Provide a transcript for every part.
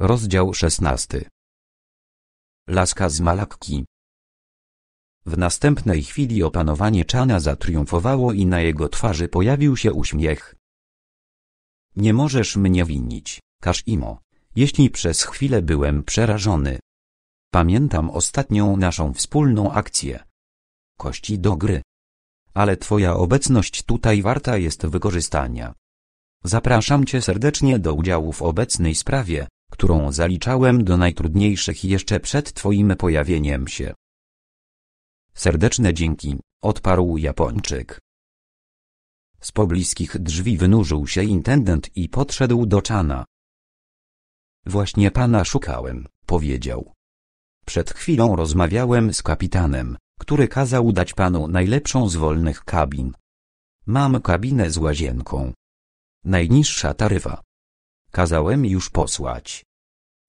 Rozdział 16. Laska z Malakki. W następnej chwili opanowanie Chana zatriumfowało i na jego twarzy pojawił się uśmiech. Nie możesz mnie winić, Kaszimo, jeśli przez chwilę byłem przerażony. Pamiętam ostatnią naszą wspólną akcję. Kości do gry. Ale twoja obecność tutaj warta jest wykorzystania. Zapraszam cię serdecznie do udziału w obecnej sprawie, którą zaliczałem do najtrudniejszych jeszcze przed Twoim pojawieniem się. Serdeczne dzięki, odparł Japończyk. Z pobliskich drzwi wynurzył się intendent i podszedł do Czana. Właśnie pana szukałem, powiedział. Przed chwilą rozmawiałem z kapitanem, który kazał dać panu najlepszą z wolnych kabin. Mam kabinę z łazienką. Najniższa taryfa. Kazałem już posłać.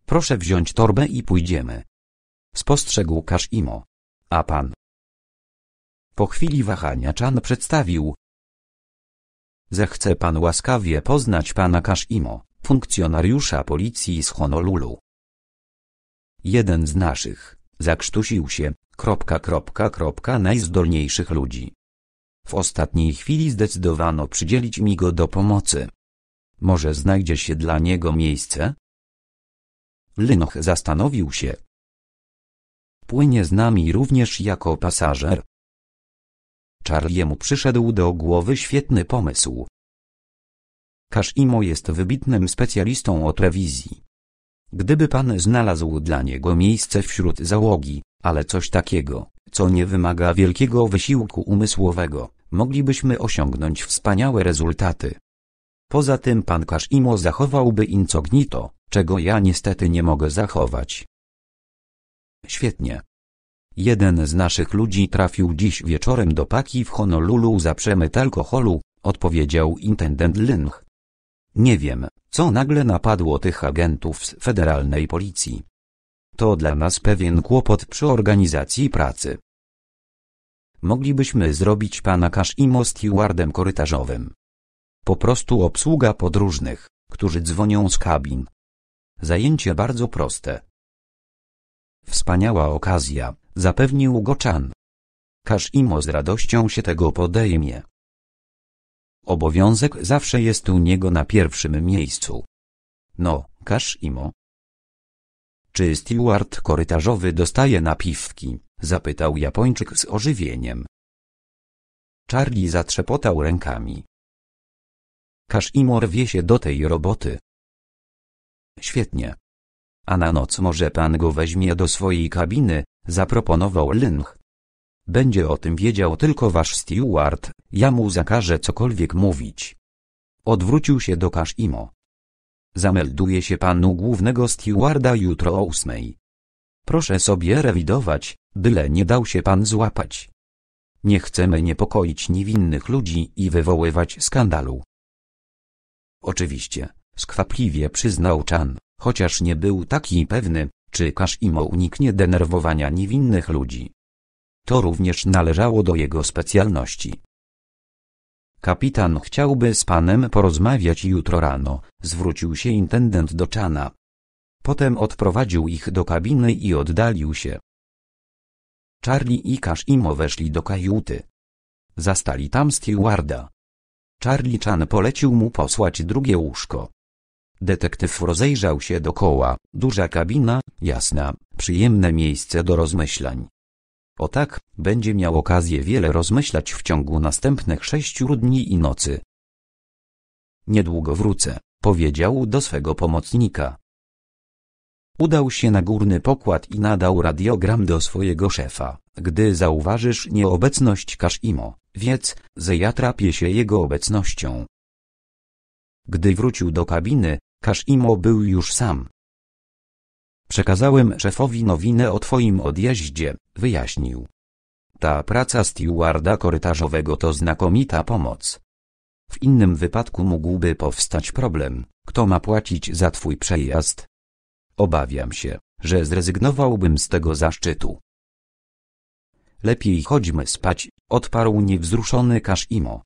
Proszę wziąć torbę i pójdziemy. Spostrzegł Kaszimo. A pan? Po chwili wahania Chan przedstawił. Zechce pan łaskawie poznać pana Kaszimo, funkcjonariusza policji z Honolulu. Jeden z naszych, zakrztusił się, kropka, kropka, kropka najzdolniejszych ludzi. W ostatniej chwili zdecydowano przydzielić mi go do pomocy. Może znajdzie się dla niego miejsce? Lynch zastanowił się. Płynie z nami również jako pasażer. Charliemu przyszedł do głowy świetny pomysł. Kashimo jest wybitnym specjalistą od rewizji. Gdyby pan znalazł dla niego miejsce wśród załogi, ale coś takiego, co nie wymaga wielkiego wysiłku umysłowego, moglibyśmy osiągnąć wspaniałe rezultaty. Poza tym pan Kashimo zachowałby incognito, czego ja niestety nie mogę zachować. Świetnie. Jeden z naszych ludzi trafił dziś wieczorem do paki w Honolulu za przemyt alkoholu, odpowiedział intendent Lynch. Nie wiem, co nagle napadło tych agentów z federalnej policji. To dla nas pewien kłopot przy organizacji pracy. Moglibyśmy zrobić pana Kashimo stewardem korytarzowym. Po prostu obsługa podróżnych, którzy dzwonią z kabin, Zajęcie bardzo proste. Wspaniała okazja, zapewnił go Chan. Każ Imo z radością się tego podejmie. Obowiązek zawsze jest u niego na pierwszym miejscu. No, każ Imo. Czy steward korytarzowy dostaje napiwki? zapytał Japończyk z ożywieniem. Charlie zatrzepotał rękami. Kaszimor rwie się do tej roboty. Świetnie. A na noc może pan go weźmie do swojej kabiny, zaproponował Lynch. Będzie o tym wiedział tylko wasz steward, ja mu zakażę cokolwiek mówić. Odwrócił się do Kashimo. Zamelduje się panu głównego stewarda jutro o ósmej. Proszę sobie rewidować, byle nie dał się pan złapać. Nie chcemy niepokoić niewinnych ludzi i wywoływać skandalu. Oczywiście. Skwapliwie przyznał Chan, chociaż nie był taki pewny, czy Kashimo uniknie denerwowania niewinnych ludzi. To również należało do jego specjalności. Kapitan chciałby z panem porozmawiać jutro rano, zwrócił się intendent do Chana. Potem odprowadził ich do kabiny i oddalił się. Charlie i Kashimo weszli do kajuty. Zastali tam stewarda. Charlie Chan polecił mu posłać drugie łóżko. Detektyw rozejrzał się dokoła, duża kabina, jasna, przyjemne miejsce do rozmyślań. O tak, będzie miał okazję wiele rozmyślać w ciągu następnych sześciu dni i nocy. Niedługo wrócę, powiedział do swego pomocnika. Udał się na górny pokład i nadał radiogram do swojego szefa. Gdy zauważysz nieobecność Kaszimo, wiedz, że ja trapię się jego obecnością. Gdy wrócił do kabiny, Kashimo był już sam. Przekazałem szefowi nowinę o twoim odjeździe, wyjaśnił. Ta praca stewarda korytarzowego to znakomita pomoc. W innym wypadku mógłby powstać problem, kto ma płacić za twój przejazd. Obawiam się, że zrezygnowałbym z tego zaszczytu. Lepiej chodźmy spać, odparł niewzruszony Kashimo.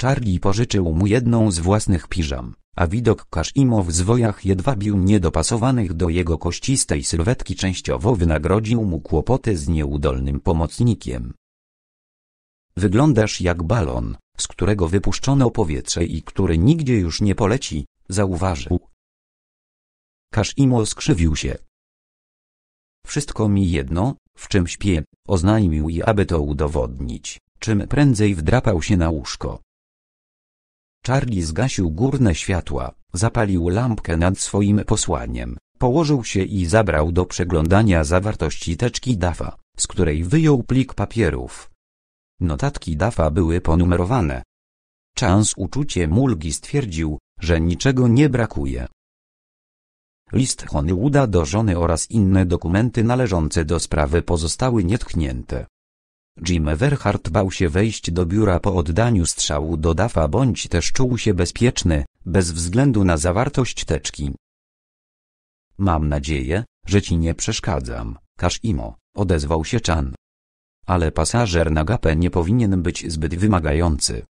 Charlie pożyczył mu jedną z własnych piżam a widok Kaszimo w zwojach jedwabiu niedopasowanych do jego kościstej sylwetki częściowo wynagrodził mu kłopoty z nieudolnym pomocnikiem. Wyglądasz jak balon, z którego wypuszczono powietrze i który nigdzie już nie poleci, zauważył. Kaszimo skrzywił się. Wszystko mi jedno, w czym śpię, oznajmił i aby to udowodnić, czym prędzej wdrapał się na łóżko. Charlie zgasił górne światła, zapalił lampkę nad swoim posłaniem, położył się i zabrał do przeglądania zawartości teczki Dafa, z której wyjął plik papierów. Notatki Dafa były ponumerowane. Chan uczucie Mulgi stwierdził, że niczego nie brakuje. List Honeywooda do żony oraz inne dokumenty należące do sprawy pozostały nietknięte. Jim Everhart bał się wejść do biura po oddaniu strzału do dafa bądź też czuł się bezpieczny, bez względu na zawartość teczki. Mam nadzieję, że ci nie przeszkadzam, Kashimo, odezwał się Chan. Ale pasażer na gapę nie powinien być zbyt wymagający.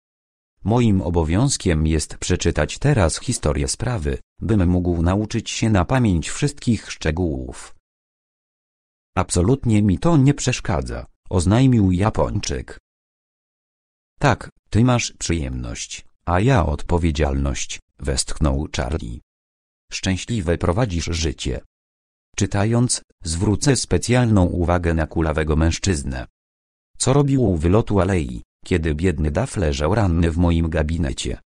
Moim obowiązkiem jest przeczytać teraz historię sprawy, bym mógł nauczyć się na pamięć wszystkich szczegółów. Absolutnie mi to nie przeszkadza, oznajmił Japończyk. Tak, ty masz przyjemność, a ja odpowiedzialność, westchnął Charlie. Szczęśliwe prowadzisz życie. Czytając, zwrócę specjalną uwagę na kulawego mężczyznę. Co robił u wylotu alei, kiedy biedny Daf leżał ranny w moim gabinecie?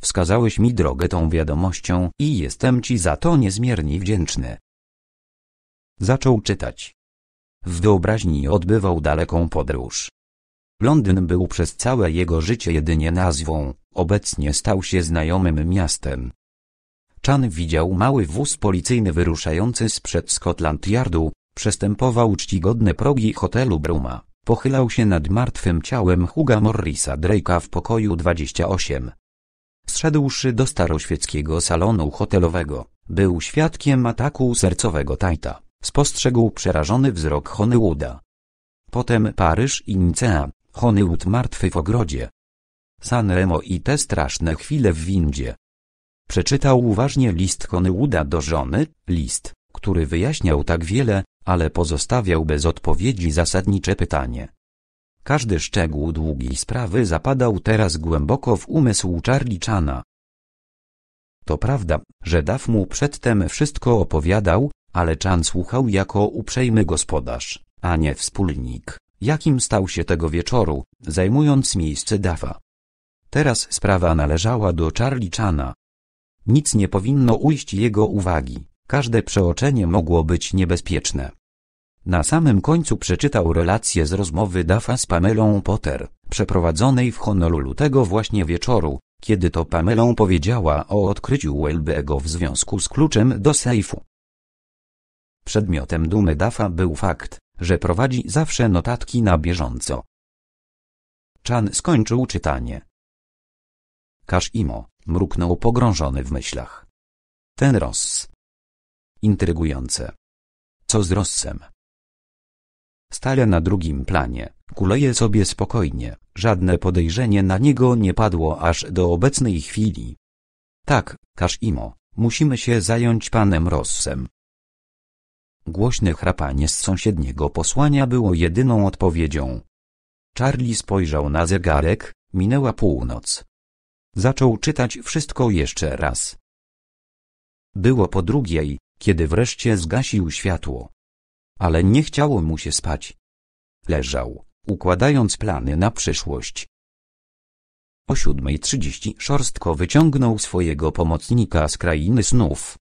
Wskazałeś mi drogę tą wiadomością i jestem ci za to niezmiernie wdzięczny. Zaczął czytać. W wyobraźni odbywał daleką podróż. Londyn był przez całe jego życie jedynie nazwą, obecnie stał się znajomym miastem. Chan widział mały wóz policyjny wyruszający sprzed Scotland Yardu, przestępował czcigodne progi hotelu Bruma, pochylał się nad martwym ciałem Huga Morrisa Drake'a w pokoju 28. Zszedłszy do staroświeckiego salonu hotelowego, był świadkiem ataku sercowego Tajta spostrzegł przerażony wzrok Honyłuda. Potem Paryż i Nicea, Hollywood martwy w ogrodzie. Sanremo i te straszne chwile w windzie. Przeczytał uważnie list Honyłuda do żony, list, który wyjaśniał tak wiele, ale pozostawiał bez odpowiedzi zasadnicze pytanie. Każdy szczegół długiej sprawy zapadał teraz głęboko w umysł Charlie Chana. To prawda, że Daf mu przedtem wszystko opowiadał, ale Chan słuchał jako uprzejmy gospodarz, a nie wspólnik, jakim stał się tego wieczoru, zajmując miejsce Dafa. Teraz sprawa należała do Charlie Chana. Nic nie powinno ujść jego uwagi, każde przeoczenie mogło być niebezpieczne. Na samym końcu przeczytał relację z rozmowy Dafa z Pamelą Potter, przeprowadzonej w Honolulu tego właśnie wieczoru, kiedy to Pamela powiedziała o odkryciu Welbego w związku z kluczem do sejfu. Przedmiotem dumy Dafa był fakt, że prowadzi zawsze notatki na bieżąco. Chan skończył czytanie. Kashimo mruknął pogrążony w myślach. Ten Ross. Intrygujące. Co z Rossem? Stale na drugim planie, kuleje sobie spokojnie, żadne podejrzenie na niego nie padło aż do obecnej chwili. Tak, Kashimo, musimy się zająć panem Rossem. Głośne chrapanie z sąsiedniego posłania było jedyną odpowiedzią. Charlie spojrzał na zegarek, minęła północ. Zaczął czytać wszystko jeszcze raz. Było po drugiej, kiedy wreszcie zgasił światło. Ale nie chciało mu się spać. Leżał, układając plany na przyszłość. O siódmej trzydzieści szorstko wyciągnął swojego pomocnika z krainy snów.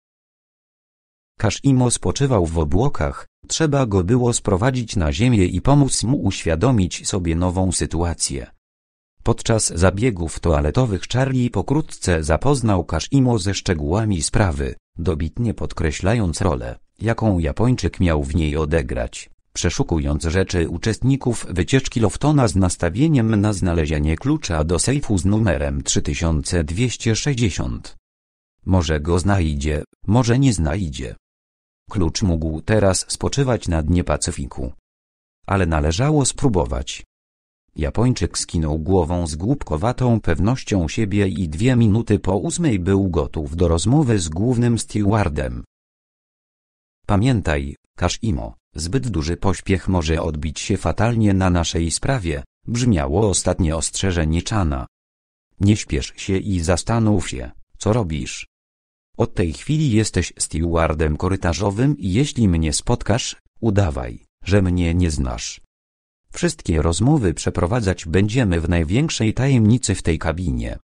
Kaszimo spoczywał w obłokach, trzeba go było sprowadzić na ziemię i pomóc mu uświadomić sobie nową sytuację. Podczas zabiegów toaletowych Charlie pokrótce zapoznał Kashimo ze szczegółami sprawy, dobitnie podkreślając rolę, jaką Japończyk miał w niej odegrać, przeszukując rzeczy uczestników wycieczki Loftona z nastawieniem na znalezienie klucza do sejfu z numerem 3260. Może go znajdzie, może nie znajdzie. Klucz mógł teraz spoczywać na dnie Pacyfiku. Ale należało spróbować. Japończyk skinął głową z głupkowatą pewnością siebie i dwie minuty po ósmej był gotów do rozmowy z głównym stewardem. Pamiętaj, Kashimo, zbyt duży pośpiech może odbić się fatalnie na naszej sprawie, brzmiało ostatnie ostrzeżenie Chana. Nie śpiesz się i zastanów się, co robisz. Od tej chwili jesteś stewardem korytarzowym i jeśli mnie spotkasz, udawaj, że mnie nie znasz. Wszystkie rozmowy przeprowadzać będziemy w największej tajemnicy w tej kabinie.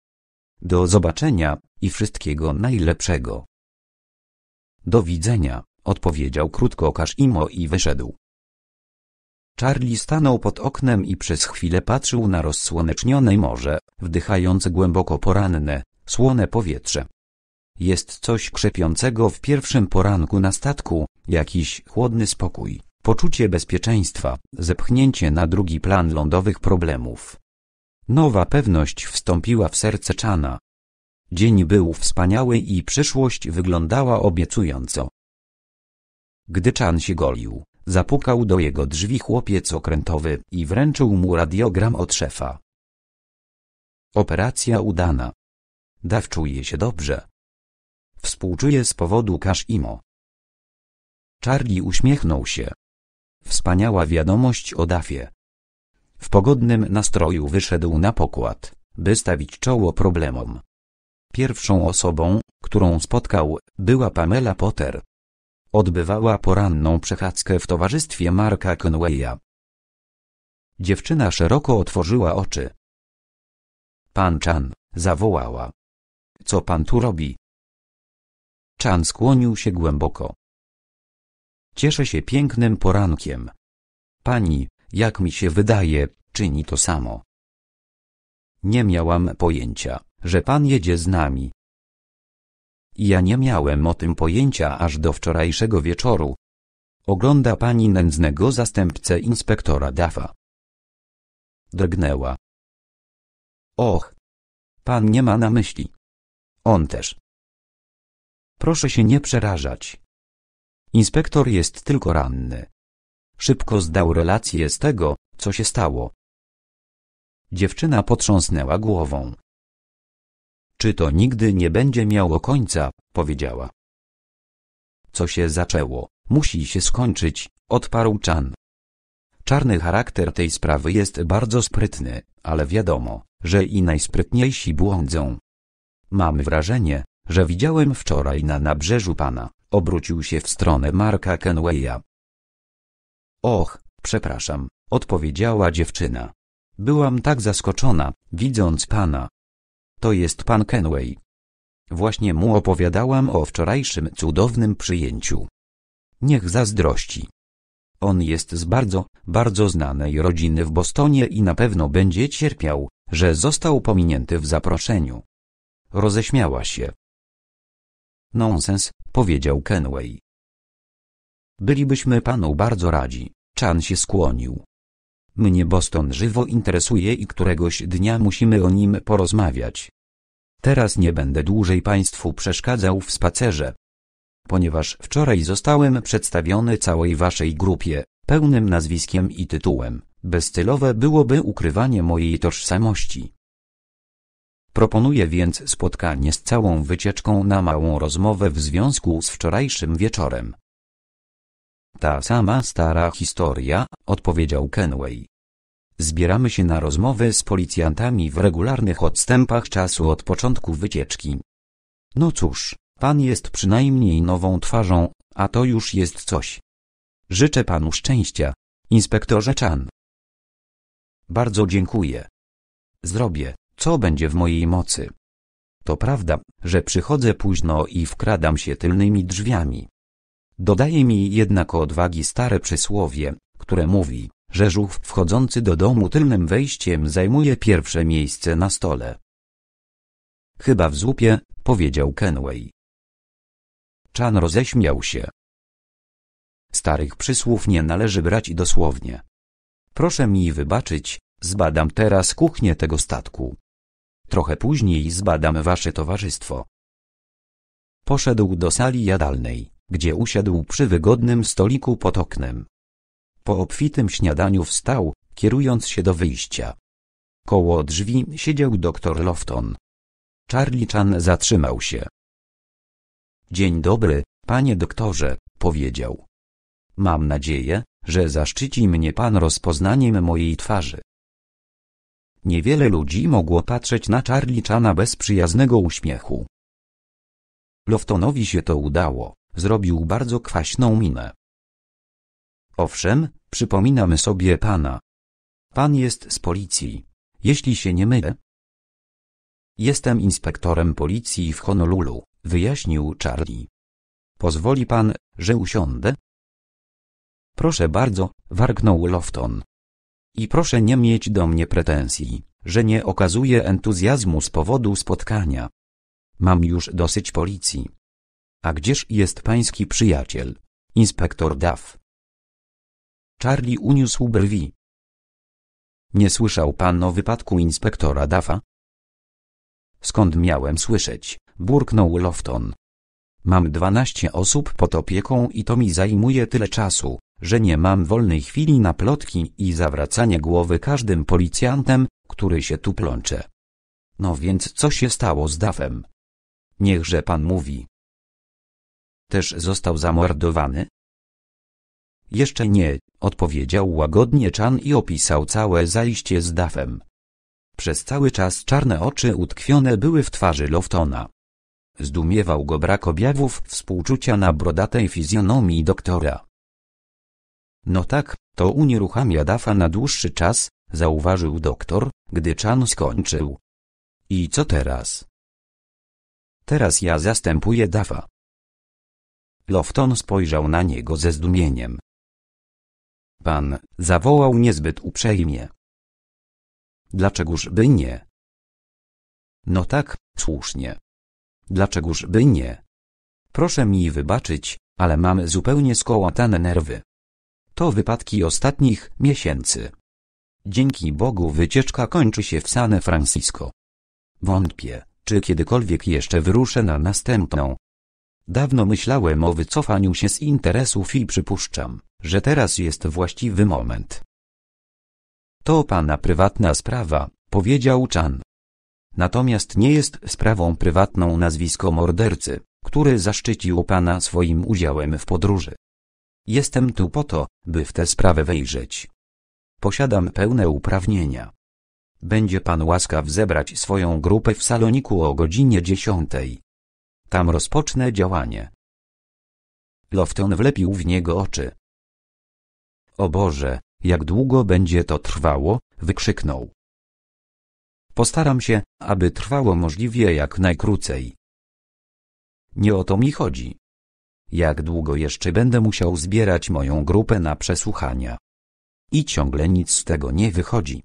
Do zobaczenia i wszystkiego najlepszego. Do widzenia, odpowiedział krótko imo i wyszedł. Charlie stanął pod oknem i przez chwilę patrzył na rozsłonecznione morze, wdychając głęboko poranne, słone powietrze. Jest coś krzepiącego w pierwszym poranku na statku, jakiś chłodny spokój, poczucie bezpieczeństwa, zepchnięcie na drugi plan lądowych problemów. Nowa pewność wstąpiła w serce Czana. Dzień był wspaniały i przyszłość wyglądała obiecująco. Gdy Czan się golił, zapukał do jego drzwi chłopiec okrętowy i wręczył mu radiogram od szefa. Operacja udana. Daw czuje się dobrze. Współczuję z powodu Kashimo. Charlie uśmiechnął się. Wspaniała wiadomość o Dafie. W pogodnym nastroju wyszedł na pokład, by stawić czoło problemom. Pierwszą osobą, którą spotkał, była Pamela Potter. Odbywała poranną przechadzkę w towarzystwie Marka Conwaya. Dziewczyna szeroko otworzyła oczy. Pan Chan, zawołała. Co pan tu robi? Chan skłonił się głęboko. Cieszę się pięknym porankiem. Pani, jak mi się wydaje, czyni to samo. Nie miałam pojęcia, że pan jedzie z nami. Ja nie miałem o tym pojęcia aż do wczorajszego wieczoru. Ogląda pani nędznego zastępcę inspektora Dafa. Drgnęła. Och, pan nie ma na myśli. On też. Proszę się nie przerażać. Inspektor jest tylko ranny. Szybko zdał relację z tego, co się stało. Dziewczyna potrząsnęła głową. Czy to nigdy nie będzie miało końca, powiedziała. Co się zaczęło, musi się skończyć, odparł Chan. Czarny charakter tej sprawy jest bardzo sprytny, ale wiadomo, że i najsprytniejsi błądzą. Mamy wrażenie, że widziałem wczoraj na nabrzeżu pana, obrócił się w stronę Marka Kenwaya. Och, przepraszam, odpowiedziała dziewczyna. Byłam tak zaskoczona, widząc pana. To jest pan Kenway. Właśnie mu opowiadałam o wczorajszym cudownym przyjęciu. Niech zazdrości. On jest z bardzo, bardzo znanej rodziny w Bostonie i na pewno będzie cierpiał, że został pominięty w zaproszeniu. Roześmiała się. Nonsens, powiedział Kenway. Bylibyśmy panu bardzo radzi, Chan się skłonił. Mnie Boston żywo interesuje i któregoś dnia musimy o nim porozmawiać. Teraz nie będę dłużej państwu przeszkadzał w spacerze. Ponieważ wczoraj zostałem przedstawiony całej waszej grupie, pełnym nazwiskiem i tytułem, bezcelowe byłoby ukrywanie mojej tożsamości. Proponuję więc spotkanie z całą wycieczką na małą rozmowę w związku z wczorajszym wieczorem. Ta sama stara historia, odpowiedział Kenway. Zbieramy się na rozmowy z policjantami w regularnych odstępach czasu od początku wycieczki. No cóż, pan jest przynajmniej nową twarzą, a to już jest coś. Życzę panu szczęścia, inspektorze Chan. Bardzo dziękuję. Zrobię co będzie w mojej mocy. To prawda, że przychodzę późno i wkradam się tylnymi drzwiami. Dodaje mi jednak odwagi stare przysłowie, które mówi, że żółw wchodzący do domu tylnym wejściem zajmuje pierwsze miejsce na stole. Chyba w zupie, powiedział Kenway. Chan roześmiał się. Starych przysłów nie należy brać dosłownie. Proszę mi wybaczyć, zbadam teraz kuchnię tego statku. Trochę później zbadam wasze towarzystwo. Poszedł do sali jadalnej, gdzie usiadł przy wygodnym stoliku pod oknem. Po obfitym śniadaniu wstał, kierując się do wyjścia. Koło drzwi siedział doktor Lofton. Charlie Chan zatrzymał się. Dzień dobry, panie doktorze, powiedział. Mam nadzieję, że zaszczyci mnie pan rozpoznaniem mojej twarzy. Niewiele ludzi mogło patrzeć na Charlie Chana bez przyjaznego uśmiechu. Loftonowi się to udało, zrobił bardzo kwaśną minę. Owszem, przypominamy sobie pana. Pan jest z policji, jeśli się nie mylę. Jestem inspektorem policji w Honolulu, wyjaśnił Charlie. Pozwoli pan, że usiądę? Proszę bardzo, warknął Lofton. I proszę nie mieć do mnie pretensji, że nie okazuję entuzjazmu z powodu spotkania. Mam już dosyć policji. A gdzież jest pański przyjaciel, inspektor Duff? Charlie uniósł brwi. Nie słyszał pan o wypadku inspektora Duffa? Skąd miałem słyszeć? Burknął Lofton. Mam dwanaście osób pod opieką i to mi zajmuje tyle czasu, że nie mam wolnej chwili na plotki i zawracanie głowy każdym policjantem, który się tu plącze. No więc co się stało z Dafem? Niechże pan mówi. Też został zamordowany? Jeszcze nie, odpowiedział łagodnie Chan i opisał całe zajście z Dafem. Przez cały czas czarne oczy utkwione były w twarzy Loftona. Zdumiewał go brak objawów współczucia na brodatej fizjonomii doktora. No tak, to unieruchamia Dafa na dłuższy czas, zauważył doktor, gdy Chan skończył. I co teraz? Teraz ja zastępuję Dafa. Lofton spojrzał na niego ze zdumieniem. Pan, zawołał niezbyt uprzejmie. Dlaczegożby nie? No tak, słusznie. Dlaczegożby nie? Proszę mi wybaczyć, ale mam zupełnie skołatane nerwy. To wypadki ostatnich miesięcy. Dzięki Bogu wycieczka kończy się w San Francisco. Wątpię, czy kiedykolwiek jeszcze wyruszę na następną. Dawno myślałem o wycofaniu się z interesów i przypuszczam, że teraz jest właściwy moment. To pana prywatna sprawa, powiedział Chan. Natomiast nie jest sprawą prywatną nazwisko mordercy, który zaszczycił pana swoim udziałem w podróży. Jestem tu po to, by w tę sprawę wejrzeć. Posiadam pełne uprawnienia. Będzie pan łaskaw zebrać swoją grupę w saloniku o godzinie dziesiątej. Tam rozpocznę działanie. Lofton wlepił w niego oczy. O Boże, jak długo będzie to trwało, wykrzyknął. Postaram się, aby trwało możliwie jak najkrócej. Nie o to mi chodzi jak długo jeszcze będę musiał zbierać moją grupę na przesłuchania. I ciągle nic z tego nie wychodzi.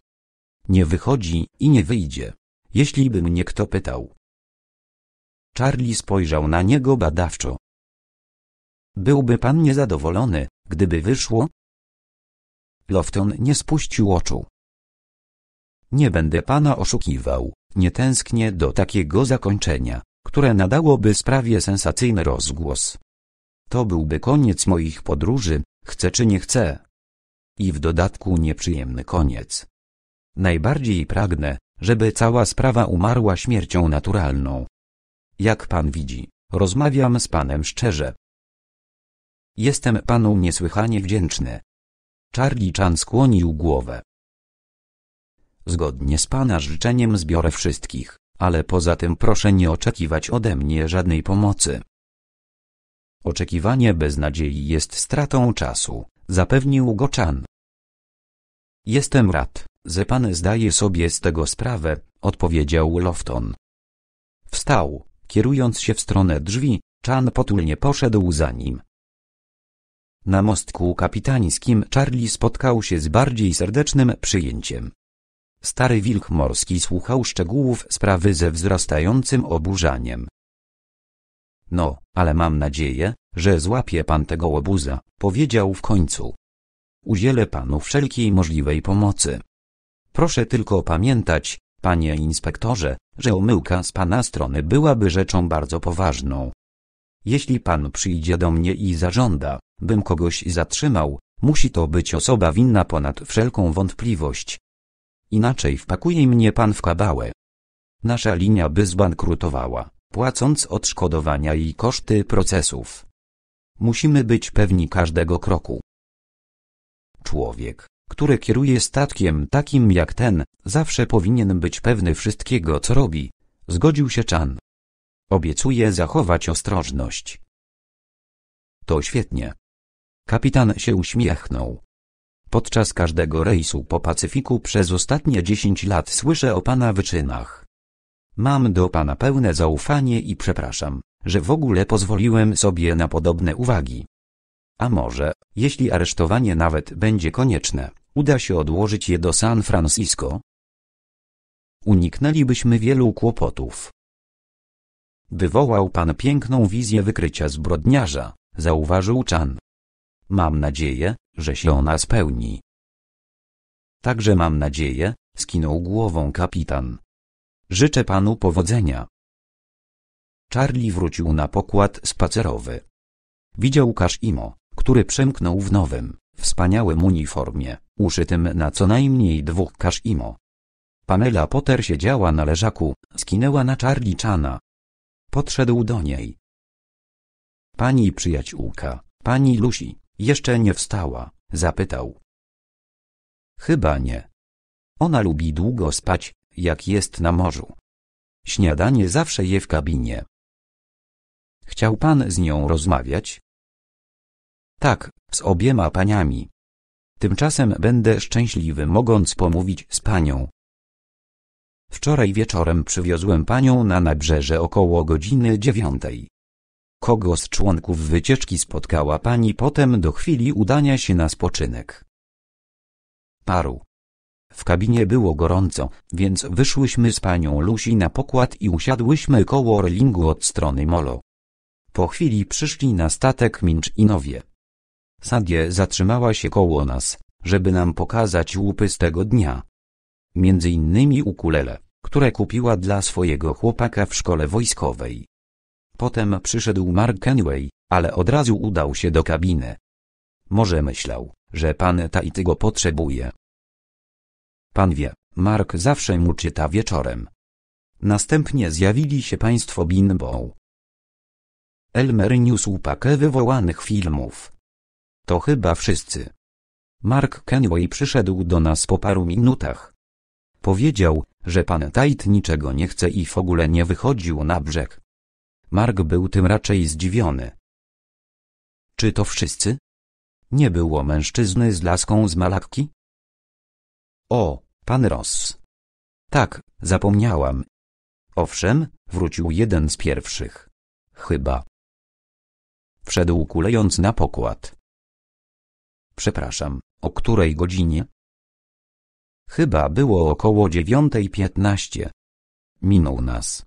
Nie wychodzi i nie wyjdzie, jeśli by mnie kto pytał. Charlie spojrzał na niego badawczo. Byłby pan niezadowolony, gdyby wyszło? Lofton nie spuścił oczu. Nie będę pana oszukiwał, nie tęsknię do takiego zakończenia, które nadałoby sprawie sensacyjny rozgłos. To byłby koniec moich podróży, chcę czy nie chcę. I w dodatku nieprzyjemny koniec. Najbardziej pragnę, żeby cała sprawa umarła śmiercią naturalną. Jak pan widzi, rozmawiam z panem szczerze. Jestem panu niesłychanie wdzięczny. Charlie Chan skłonił głowę. Zgodnie z pana życzeniem zbiorę wszystkich, ale poza tym proszę nie oczekiwać ode mnie żadnej pomocy. Oczekiwanie bez nadziei jest stratą czasu, zapewnił go Chan. Jestem rad, że pan zdaje sobie z tego sprawę, odpowiedział Lofton. Wstał, kierując się w stronę drzwi, Chan potulnie poszedł za nim. Na mostku kapitańskim Charlie spotkał się z bardziej serdecznym przyjęciem. Stary wilk morski słuchał szczegółów sprawy ze wzrastającym oburzaniem. No, ale mam nadzieję, że złapie pan tego łobuza, powiedział w końcu. Udzielę panu wszelkiej możliwej pomocy. Proszę tylko pamiętać, panie inspektorze, że omyłka z pana strony byłaby rzeczą bardzo poważną. Jeśli pan przyjdzie do mnie i zażąda, bym kogoś zatrzymał, musi to być osoba winna ponad wszelką wątpliwość. Inaczej wpakuje mnie pan w kabałę. Nasza linia by zbankrutowała płacąc odszkodowania i koszty procesów. Musimy być pewni każdego kroku. Człowiek, który kieruje statkiem takim jak ten, zawsze powinien być pewny wszystkiego co robi, zgodził się Chan. Obiecuję zachować ostrożność. To świetnie. Kapitan się uśmiechnął. Podczas każdego rejsu po Pacyfiku przez ostatnie dziesięć lat słyszę o pana wyczynach. Mam do pana pełne zaufanie i przepraszam, że w ogóle pozwoliłem sobie na podobne uwagi. A może, jeśli aresztowanie nawet będzie konieczne, uda się odłożyć je do San Francisco? Uniknęlibyśmy wielu kłopotów. Wywołał pan piękną wizję wykrycia zbrodniarza, zauważył Chan. Mam nadzieję, że się ona spełni. Także mam nadzieję, skinął głową kapitan. Życzę panu powodzenia. Charlie wrócił na pokład spacerowy. Widział Kaszimo, który przemknął w nowym, wspaniałym uniformie, uszytym na co najmniej dwóch Kaszimo. Pamela Potter siedziała na leżaku, skinęła na Charlie Chana. Podszedł do niej. Pani przyjaciółka, pani Lucy, jeszcze nie wstała, zapytał. Chyba nie. Ona lubi długo spać, jak jest na morzu. Śniadanie zawsze je w kabinie. Chciał pan z nią rozmawiać? Tak, z obiema paniami. Tymczasem będę szczęśliwy, mogąc pomówić z panią. Wczoraj wieczorem przywiozłem panią na nabrzeże około godziny dziewiątej. Kogo z członków wycieczki spotkała pani potem do chwili udania się na spoczynek? Paru. W kabinie było gorąco, więc wyszłyśmy z panią Lucy na pokład i usiadłyśmy koło relingu od strony molo. Po chwili przyszli na statek Minch i Nowie. Sadie zatrzymała się koło nas, żeby nam pokazać łupy z tego dnia. Między innymi ukulele, które kupiła dla swojego chłopaka w szkole wojskowej. Potem przyszedł Mark Kenway, ale od razu udał się do kabiny. Może myślał, że pan Tahiti go potrzebuje, Pan wie, Mark zawsze mu czyta wieczorem. Następnie zjawili się państwo Binbow. Elmer niósł pakę wywołanych filmów. To chyba wszyscy. Mark Kenway przyszedł do nas po paru minutach. Powiedział, że pan Tait niczego nie chce i w ogóle nie wychodził na brzeg. Mark był tym raczej zdziwiony. Czy to wszyscy? Nie było mężczyzny z laską z Malakki? O, Pan Ross. Tak, zapomniałam. Owszem, wrócił jeden z pierwszych. Chyba. Wszedł kulejąc na pokład. Przepraszam, o której godzinie? Chyba było około dziewiątej piętnaście. Minął nas.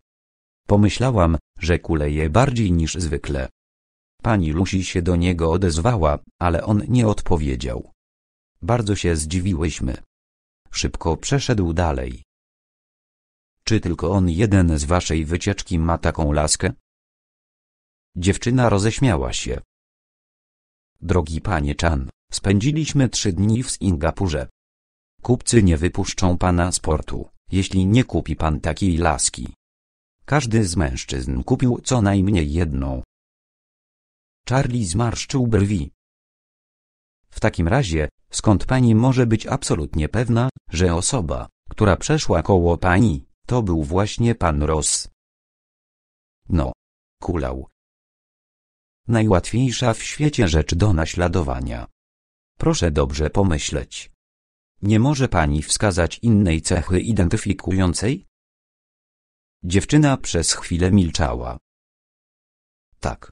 Pomyślałam, że kuleje bardziej niż zwykle. Pani Lucy się do niego odezwała, ale on nie odpowiedział. Bardzo się zdziwiłyśmy. Szybko przeszedł dalej. Czy tylko on jeden z waszej wycieczki ma taką laskę? Dziewczyna roześmiała się. Drogi panie Chan, spędziliśmy trzy dni w Singapurze. Kupcy nie wypuszczą pana z portu, jeśli nie kupi pan takiej laski. Każdy z mężczyzn kupił co najmniej jedną. Charlie zmarszczył brwi. W takim razie, skąd pani może być absolutnie pewna, że osoba, która przeszła koło pani, to był właśnie pan Ross. No. Kulał. Najłatwiejsza w świecie rzecz do naśladowania. Proszę dobrze pomyśleć. Nie może pani wskazać innej cechy identyfikującej? Dziewczyna przez chwilę milczała. Tak.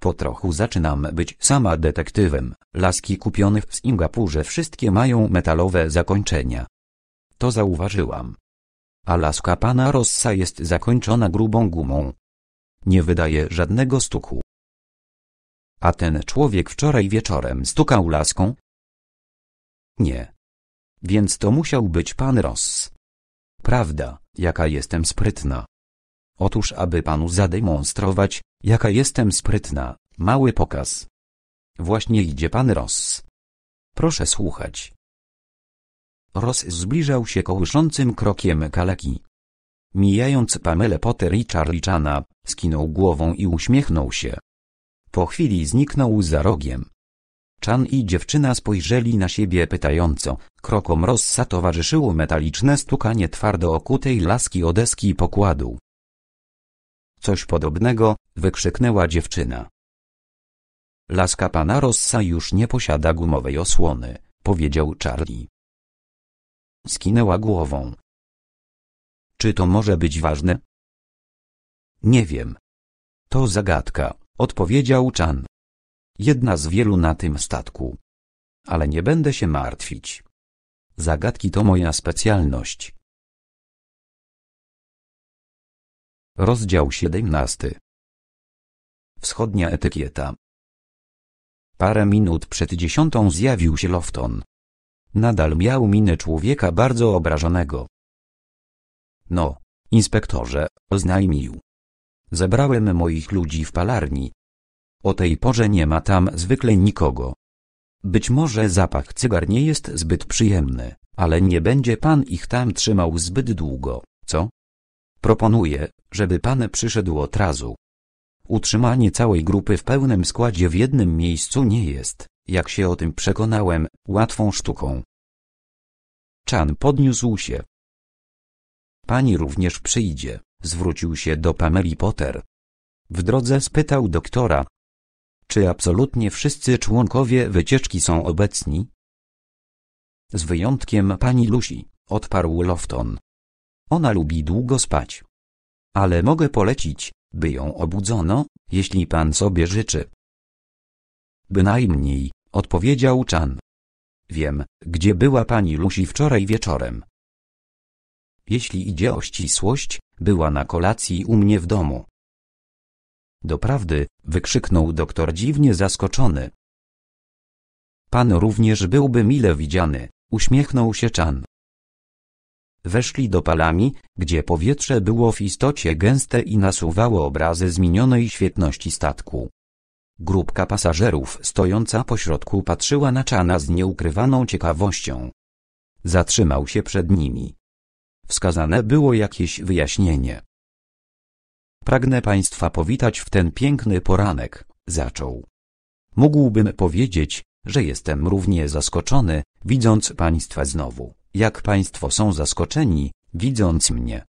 Po trochu zaczynam być sama detektywem. Laski kupionych w Singapurze wszystkie mają metalowe zakończenia. To zauważyłam. A laska pana Rossa jest zakończona grubą gumą. Nie wydaje żadnego stuku. A ten człowiek wczoraj wieczorem stukał laską? Nie. Więc to musiał być pan Ross. Prawda, jaka jestem sprytna. Otóż aby panu zademonstrować, Jaka jestem sprytna, mały pokaz. Właśnie idzie pan Ross. Proszę słuchać. Ross zbliżał się kołyszącym krokiem kaleki. Mijając Pamelę Potter i Charlie Chana, skinął głową i uśmiechnął się. Po chwili zniknął za rogiem. Chan i dziewczyna spojrzeli na siebie pytająco, krokom Rossa towarzyszyło metaliczne stukanie twardo okutej laski o deski pokładu. Coś podobnego, wykrzyknęła dziewczyna. Laska pana Rossa już nie posiada gumowej osłony, powiedział Charlie. Skinęła głową. Czy to może być ważne? Nie wiem. To zagadka, odpowiedział Chan. Jedna z wielu na tym statku. Ale nie będę się martwić. Zagadki to moja specjalność. Rozdział 17. Wschodnia etykieta. Parę minut przed dziesiątą zjawił się Lofton. Nadal miał minę człowieka bardzo obrażonego. No, inspektorze, oznajmił. Zebrałem moich ludzi w palarni. O tej porze nie ma tam zwykle nikogo. Być może zapach cygar nie jest zbyt przyjemny, ale nie będzie pan ich tam trzymał zbyt długo, co? Proponuję, żeby Pan przyszedł od razu. Utrzymanie całej grupy w pełnym składzie w jednym miejscu nie jest, jak się o tym przekonałem, łatwą sztuką. Chan podniósł się. Pani również przyjdzie, zwrócił się do Pameli Potter. W drodze spytał doktora. Czy absolutnie wszyscy członkowie wycieczki są obecni? Z wyjątkiem pani Lucy, odparł Lofton. Ona lubi długo spać ale mogę polecić, by ją obudzono, jeśli pan sobie życzy. Bynajmniej, odpowiedział Chan. Wiem, gdzie była pani Lucy wczoraj wieczorem. Jeśli idzie o ścisłość, była na kolacji u mnie w domu. Doprawdy, wykrzyknął doktor dziwnie zaskoczony. Pan również byłby mile widziany, uśmiechnął się Chan. Weszli do palami, gdzie powietrze było w istocie gęste i nasuwało obrazy zmienionej świetności statku. Grupka pasażerów stojąca pośrodku patrzyła na Czana z nieukrywaną ciekawością. Zatrzymał się przed nimi. Wskazane było jakieś wyjaśnienie. Pragnę Państwa powitać w ten piękny poranek, zaczął. Mógłbym powiedzieć, że jestem równie zaskoczony, widząc Państwa znowu jak Państwo są zaskoczeni, widząc mnie.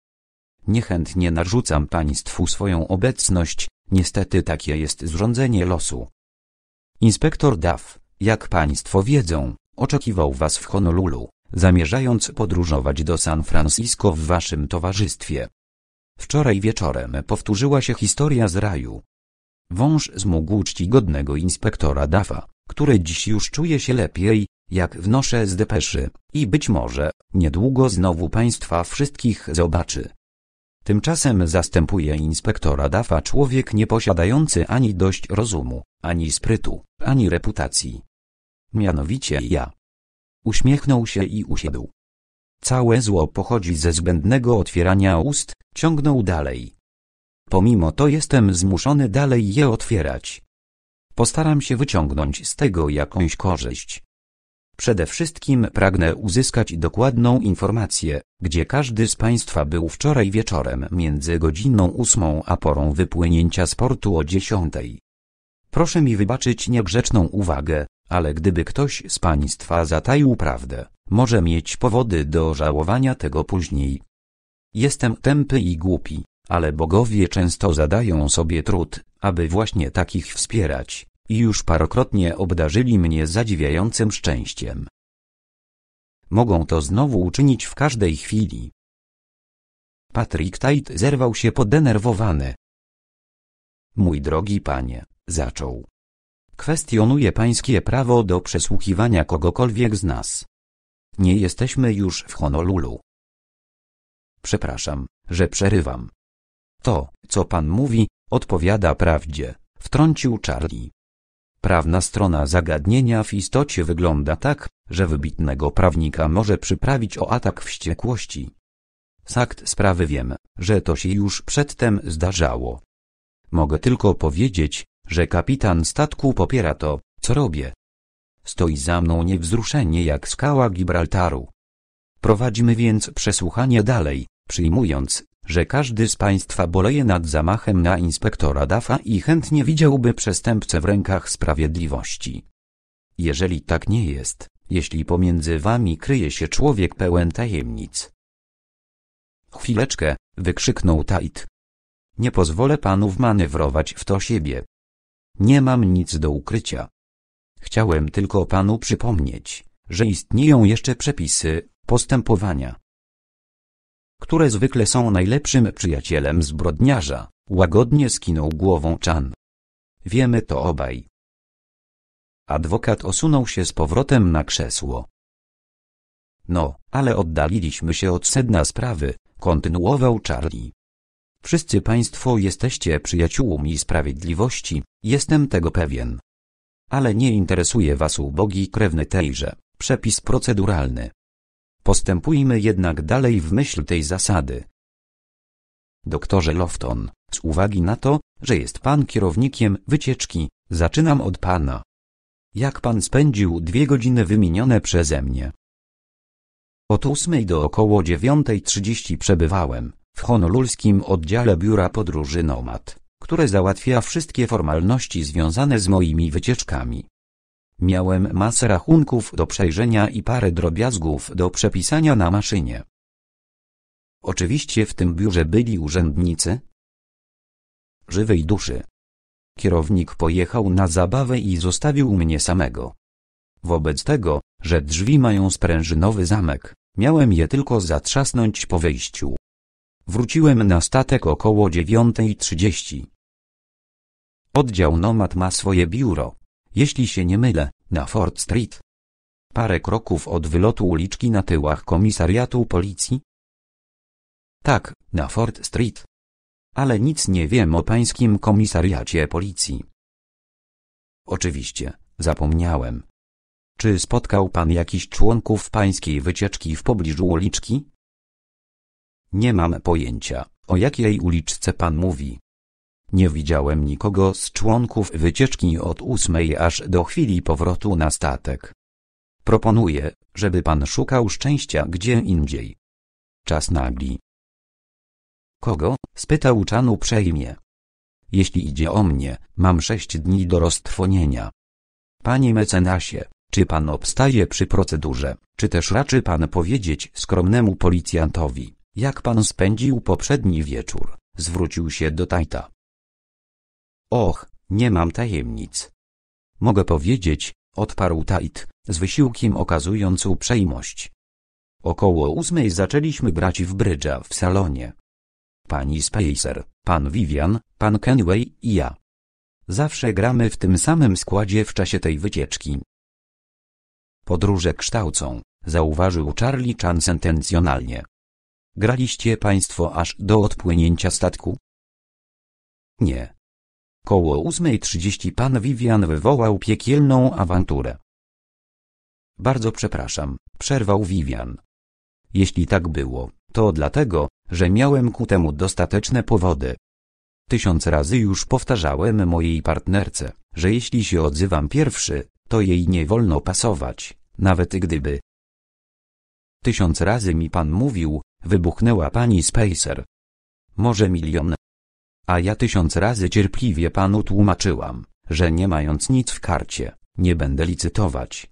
Niechętnie narzucam Państwu swoją obecność, niestety takie jest zrządzenie losu. Inspektor Duff, jak Państwo wiedzą, oczekiwał Was w Honolulu, zamierzając podróżować do San Francisco w Waszym towarzystwie. Wczoraj wieczorem powtórzyła się historia z raju. Wąż zmógł czcigodnego inspektora Dafa, który dziś już czuje się lepiej, jak wnoszę z depeszy, i być może, niedługo znowu Państwa wszystkich zobaczy. Tymczasem zastępuje inspektora Dafa człowiek nieposiadający ani dość rozumu, ani sprytu, ani reputacji. Mianowicie ja. Uśmiechnął się i usiadł. Całe zło pochodzi ze zbędnego otwierania ust, ciągnął dalej. Pomimo to jestem zmuszony dalej je otwierać. Postaram się wyciągnąć z tego jakąś korzyść. Przede wszystkim pragnę uzyskać dokładną informację, gdzie każdy z Państwa był wczoraj wieczorem między godziną 8 a porą wypłynięcia z portu o 10. Proszę mi wybaczyć niegrzeczną uwagę, ale gdyby ktoś z Państwa zataił prawdę, może mieć powody do żałowania tego później. Jestem tępy i głupi, ale bogowie często zadają sobie trud, aby właśnie takich wspierać, i już parokrotnie obdarzyli mnie zadziwiającym szczęściem. Mogą to znowu uczynić w każdej chwili. Patrick Tait zerwał się podenerwowany. Mój drogi panie, zaczął. Kwestionuję pańskie prawo do przesłuchiwania kogokolwiek z nas. Nie jesteśmy już w Honolulu. Przepraszam, że przerywam. To, co pan mówi, odpowiada prawdzie, wtrącił Charlie. Prawna strona zagadnienia w istocie wygląda tak, że wybitnego prawnika może przyprawić o atak wściekłości. Sakt sprawy wiem, że to się już przedtem zdarzało. Mogę tylko powiedzieć, że kapitan statku popiera to, co robię. Stoi za mną niewzruszenie jak skała Gibraltaru. Prowadzimy więc przesłuchanie dalej, przyjmując, że każdy z Państwa boleje nad zamachem na inspektora Dafa i chętnie widziałby przestępcę w rękach sprawiedliwości. Jeżeli tak nie jest, jeśli pomiędzy Wami kryje się człowiek pełen tajemnic. Chwileczkę, wykrzyknął Tait. Nie pozwolę Panu wmanewrować w to siebie. Nie mam nic do ukrycia. Chciałem tylko Panu przypomnieć, że istnieją jeszcze przepisy, postępowania które zwykle są najlepszym przyjacielem zbrodniarza, łagodnie skinął głową Chan. Wiemy to obaj. Adwokat osunął się z powrotem na krzesło. No, ale oddaliliśmy się od sedna sprawy, kontynuował Charlie. Wszyscy państwo jesteście przyjaciółmi sprawiedliwości, jestem tego pewien. Ale nie interesuje was ubogi krewny tejże, przepis proceduralny. Postępujmy jednak dalej w myśl tej zasady. Doktorze Lofton, z uwagi na to, że jest pan kierownikiem wycieczki, zaczynam od pana. Jak pan spędził dwie godziny wymienione przeze mnie? Od ósmej do około dziewiątej trzydzieści przebywałem w honolulskim oddziale biura podróży Nomad, które załatwia wszystkie formalności związane z moimi wycieczkami. Miałem masę rachunków do przejrzenia i parę drobiazgów do przepisania na maszynie. Oczywiście w tym biurze byli urzędnicy żywej duszy. Kierownik pojechał na zabawę i zostawił mnie samego. Wobec tego, że drzwi mają sprężynowy zamek, miałem je tylko zatrzasnąć po wejściu. Wróciłem na statek około 9.30. Oddział Nomad ma swoje biuro, jeśli się nie mylę, na Fort Street. Parę kroków od wylotu uliczki na tyłach komisariatu policji? Tak, na Fort Street. Ale nic nie wiem o pańskim komisariacie policji. Oczywiście, zapomniałem. Czy spotkał pan jakiś członków pańskiej wycieczki w pobliżu uliczki? Nie mam pojęcia, o jakiej uliczce pan mówi. Nie widziałem nikogo z członków wycieczki od ósmej aż do chwili powrotu na statek. Proponuję, żeby pan szukał szczęścia gdzie indziej. Czas nagli. Kogo? spytał Chan uprzejmie. Jeśli idzie o mnie, mam sześć dni do roztwonienia. Panie mecenasie, czy pan obstaje przy procedurze, czy też raczy pan powiedzieć skromnemu policjantowi, jak pan spędził poprzedni wieczór? Zwrócił się do Tajta. Och, nie mam tajemnic. Mogę powiedzieć, odparł Tait, z wysiłkiem okazując uprzejmość. Około ósmej zaczęliśmy grać w brydża w salonie. Pani Spacer, pan Vivian, pan Kenway i ja. Zawsze gramy w tym samym składzie w czasie tej wycieczki. Podróże kształcą, zauważył Charlie Chan sentencjonalnie. Graliście państwo aż do odpłynięcia statku? Nie, Koło 8.30 pan Vivian wywołał piekielną awanturę. Bardzo przepraszam, przerwał Vivian. Jeśli tak było, to dlatego, że miałem ku temu dostateczne powody. Tysiąc razy już powtarzałem mojej partnerce, że jeśli się odzywam pierwszy, to jej nie wolno pasować, nawet gdyby. Tysiąc razy mi pan mówił, wybuchnęła pani Spacer. Może milion. A ja tysiąc razy cierpliwie panu tłumaczyłam, że nie mając nic w karcie, nie będę licytować.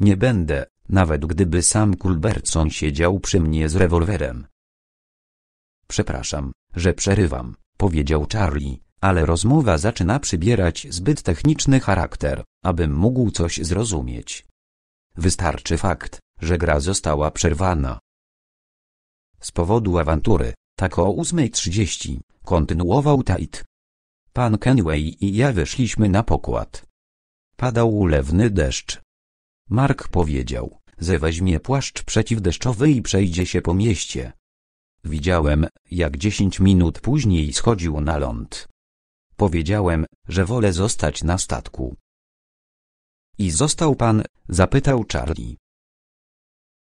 Nie będę, nawet gdyby sam Kulbertson siedział przy mnie z rewolwerem. Przepraszam, że przerywam, powiedział Charlie, ale rozmowa zaczyna przybierać zbyt techniczny charakter, abym mógł coś zrozumieć. Wystarczy fakt, że gra została przerwana. Z powodu awantury, tak o 8.30, kontynuował Tait. Pan Kenway i ja wyszliśmy na pokład. Padał ulewny deszcz. Mark powiedział, że weźmie płaszcz przeciwdeszczowy i przejdzie się po mieście. Widziałem, jak dziesięć minut później schodził na ląd. Powiedziałem, że wolę zostać na statku. I został pan? zapytał Charlie.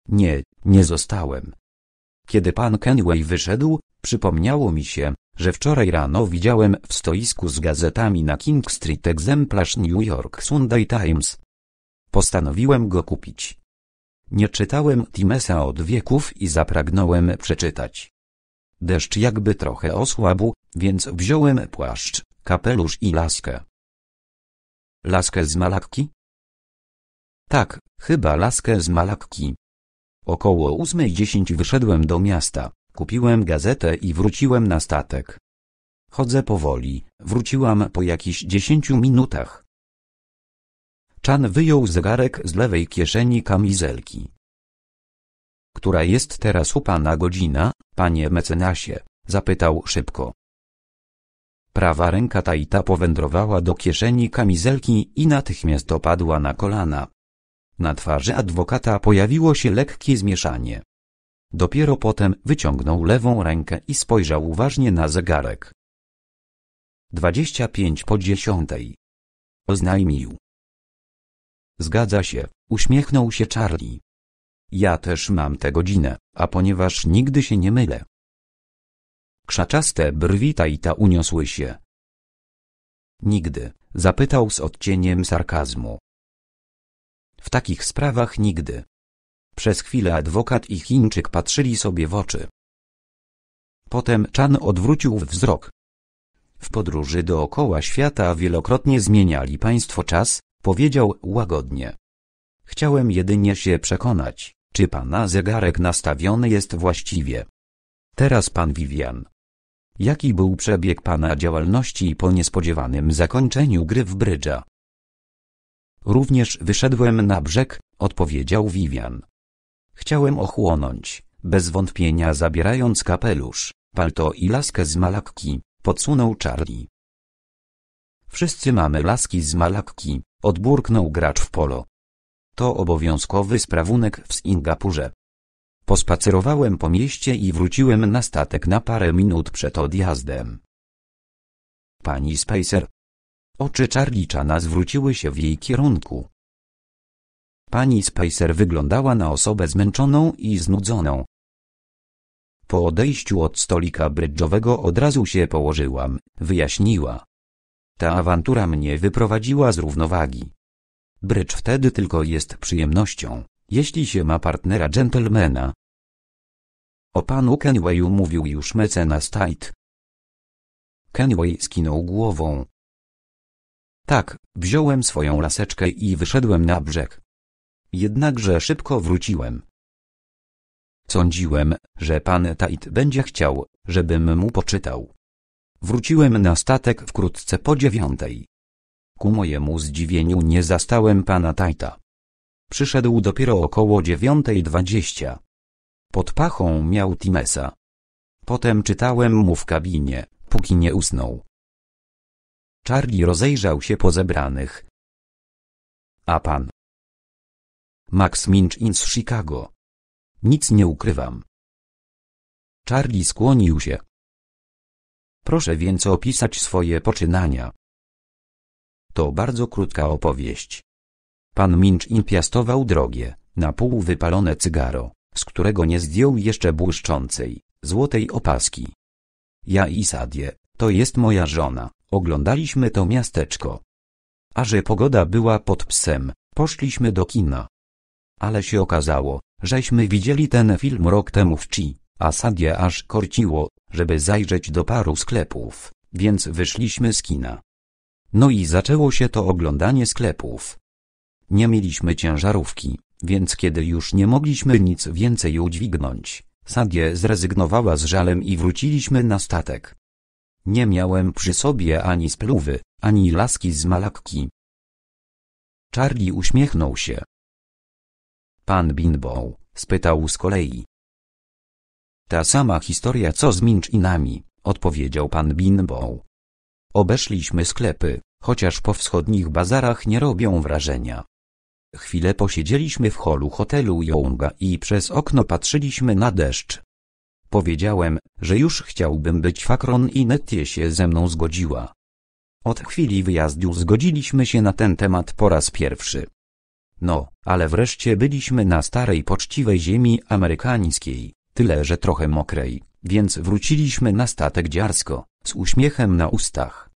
Nie, nie zostałem. Kiedy pan Kenway wyszedł, przypomniało mi się, że wczoraj rano widziałem w stoisku z gazetami na King Street egzemplarz New York Sunday Times. Postanowiłem go kupić. Nie czytałem Timesa od wieków i zapragnąłem przeczytać. Deszcz jakby trochę osłabł, więc wziąłem płaszcz, kapelusz i laskę. Laskę z malakki? Tak, chyba laskę z malakki. Około 8.10 wyszedłem do miasta. Kupiłem gazetę i wróciłem na statek. Chodzę powoli, wróciłam po jakichś dziesięciu minutach. Chan wyjął zegarek z lewej kieszeni kamizelki. Która jest teraz u pana godzina, panie mecenasie? zapytał szybko. Prawa ręka Taita powędrowała do kieszeni kamizelki i natychmiast opadła na kolana. Na twarzy adwokata pojawiło się lekkie zmieszanie. Dopiero potem wyciągnął lewą rękę i spojrzał uważnie na zegarek. 25 po dziesiątej. Oznajmił. Zgadza się, uśmiechnął się Charlie. Ja też mam tę godzinę, a ponieważ nigdy się nie mylę. Krzaczaste brwi Taita uniosły się. Nigdy, zapytał z odcieniem sarkazmu. W takich sprawach nigdy. Przez chwilę adwokat i Chińczyk patrzyli sobie w oczy. Potem Chan odwrócił wzrok. W podróży dookoła świata wielokrotnie zmieniali państwo czas, powiedział łagodnie. Chciałem jedynie się przekonać, czy pana zegarek nastawiony jest właściwie. Teraz pan Vivian. Jaki był przebieg pana działalności po niespodziewanym zakończeniu gry w brydża? Również wyszedłem na brzeg, odpowiedział Vivian. Chciałem ochłonąć, bez wątpienia zabierając kapelusz, palto i laskę z malakki, podsunął Charlie. Wszyscy mamy laski z malakki, odburknął gracz w polo. To obowiązkowy sprawunek w Singapurze. Pospacerowałem po mieście i wróciłem na statek na parę minut przed odjazdem. Pani Spacer. Oczy Charliczana zwróciły się w jej kierunku. Pani Spacer wyglądała na osobę zmęczoną i znudzoną. Po odejściu od stolika brydżowego od razu się położyłam, wyjaśniła. Ta awantura mnie wyprowadziła z równowagi. Brycz wtedy tylko jest przyjemnością, jeśli się ma partnera dżentelmena. O panu Kenwayu mówił już mecenas Tite. Kenway skinął głową. Tak, wziąłem swoją laseczkę i wyszedłem na brzeg jednakże szybko wróciłem. Sądziłem, że pan Tait będzie chciał, żebym mu poczytał. Wróciłem na statek wkrótce po dziewiątej. Ku mojemu zdziwieniu nie zastałem pana Taita. Przyszedł dopiero około dziewiątej dwadzieścia. Pod pachą miał Timesa. Potem czytałem mu w kabinie, póki nie usnął. Charlie rozejrzał się po zebranych. A pan? Max Minchin z Chicago. Nic nie ukrywam. Charlie skłonił się. Proszę więc opisać swoje poczynania. To bardzo krótka opowieść. Pan Minchin piastował drogie, na pół wypalone cygaro, z którego nie zdjął jeszcze błyszczącej, złotej opaski. Ja i Sadie, to jest moja żona, oglądaliśmy to miasteczko. A że pogoda była pod psem, poszliśmy do kina. Ale się okazało, żeśmy widzieli ten film rok temu w Chi, a Sadie aż korciło, żeby zajrzeć do paru sklepów, więc wyszliśmy z kina. No i zaczęło się to oglądanie sklepów. Nie mieliśmy ciężarówki, więc kiedy już nie mogliśmy nic więcej udźwignąć, Sadie zrezygnowała z żalem i wróciliśmy na statek. Nie miałem przy sobie ani spluwy, ani laski z malakki. Charlie uśmiechnął się, Pan Binbow spytał z kolei. Ta sama historia co z nami, odpowiedział pan Binbow. Obeszliśmy sklepy, chociaż po wschodnich bazarach nie robią wrażenia. Chwilę posiedzieliśmy w holu hotelu Younga i przez okno patrzyliśmy na deszcz. Powiedziałem, że już chciałbym być fakron i Nettie się ze mną zgodziła. Od chwili wyjazdu zgodziliśmy się na ten temat po raz pierwszy. No, ale wreszcie byliśmy na starej poczciwej ziemi amerykańskiej, tyle że trochę mokrej, więc wróciliśmy na statek dziarsko, z uśmiechem na ustach.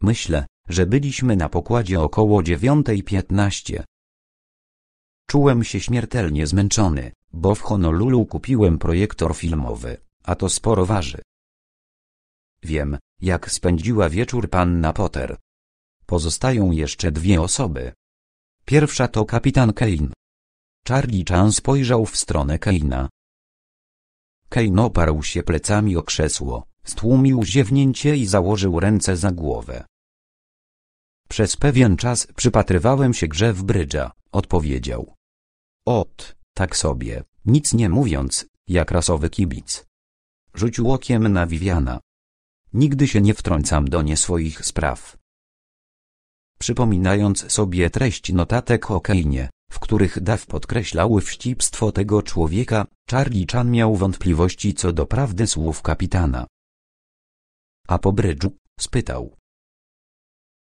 Myślę, że byliśmy na pokładzie około 9.15. Czułem się śmiertelnie zmęczony, bo w Honolulu kupiłem projektor filmowy, a to sporo waży. Wiem, jak spędziła wieczór panna Potter. Pozostają jeszcze dwie osoby, Pierwsza to kapitan Kane. Charlie Chan spojrzał w stronę Kane'a. Kane oparł się plecami o krzesło, stłumił ziewnięcie i założył ręce za głowę. Przez pewien czas przypatrywałem się grze w brydża, odpowiedział. Ot, tak sobie, nic nie mówiąc, jak rasowy kibic. Rzucił okiem na Viviana. Nigdy się nie wtrącam do nie swoich spraw przypominając sobie treść notatek o Keinie, w których Daw podkreślał wścibstwo tego człowieka, Charlie Chan miał wątpliwości co do prawdy słów kapitana. A po brydżu, spytał.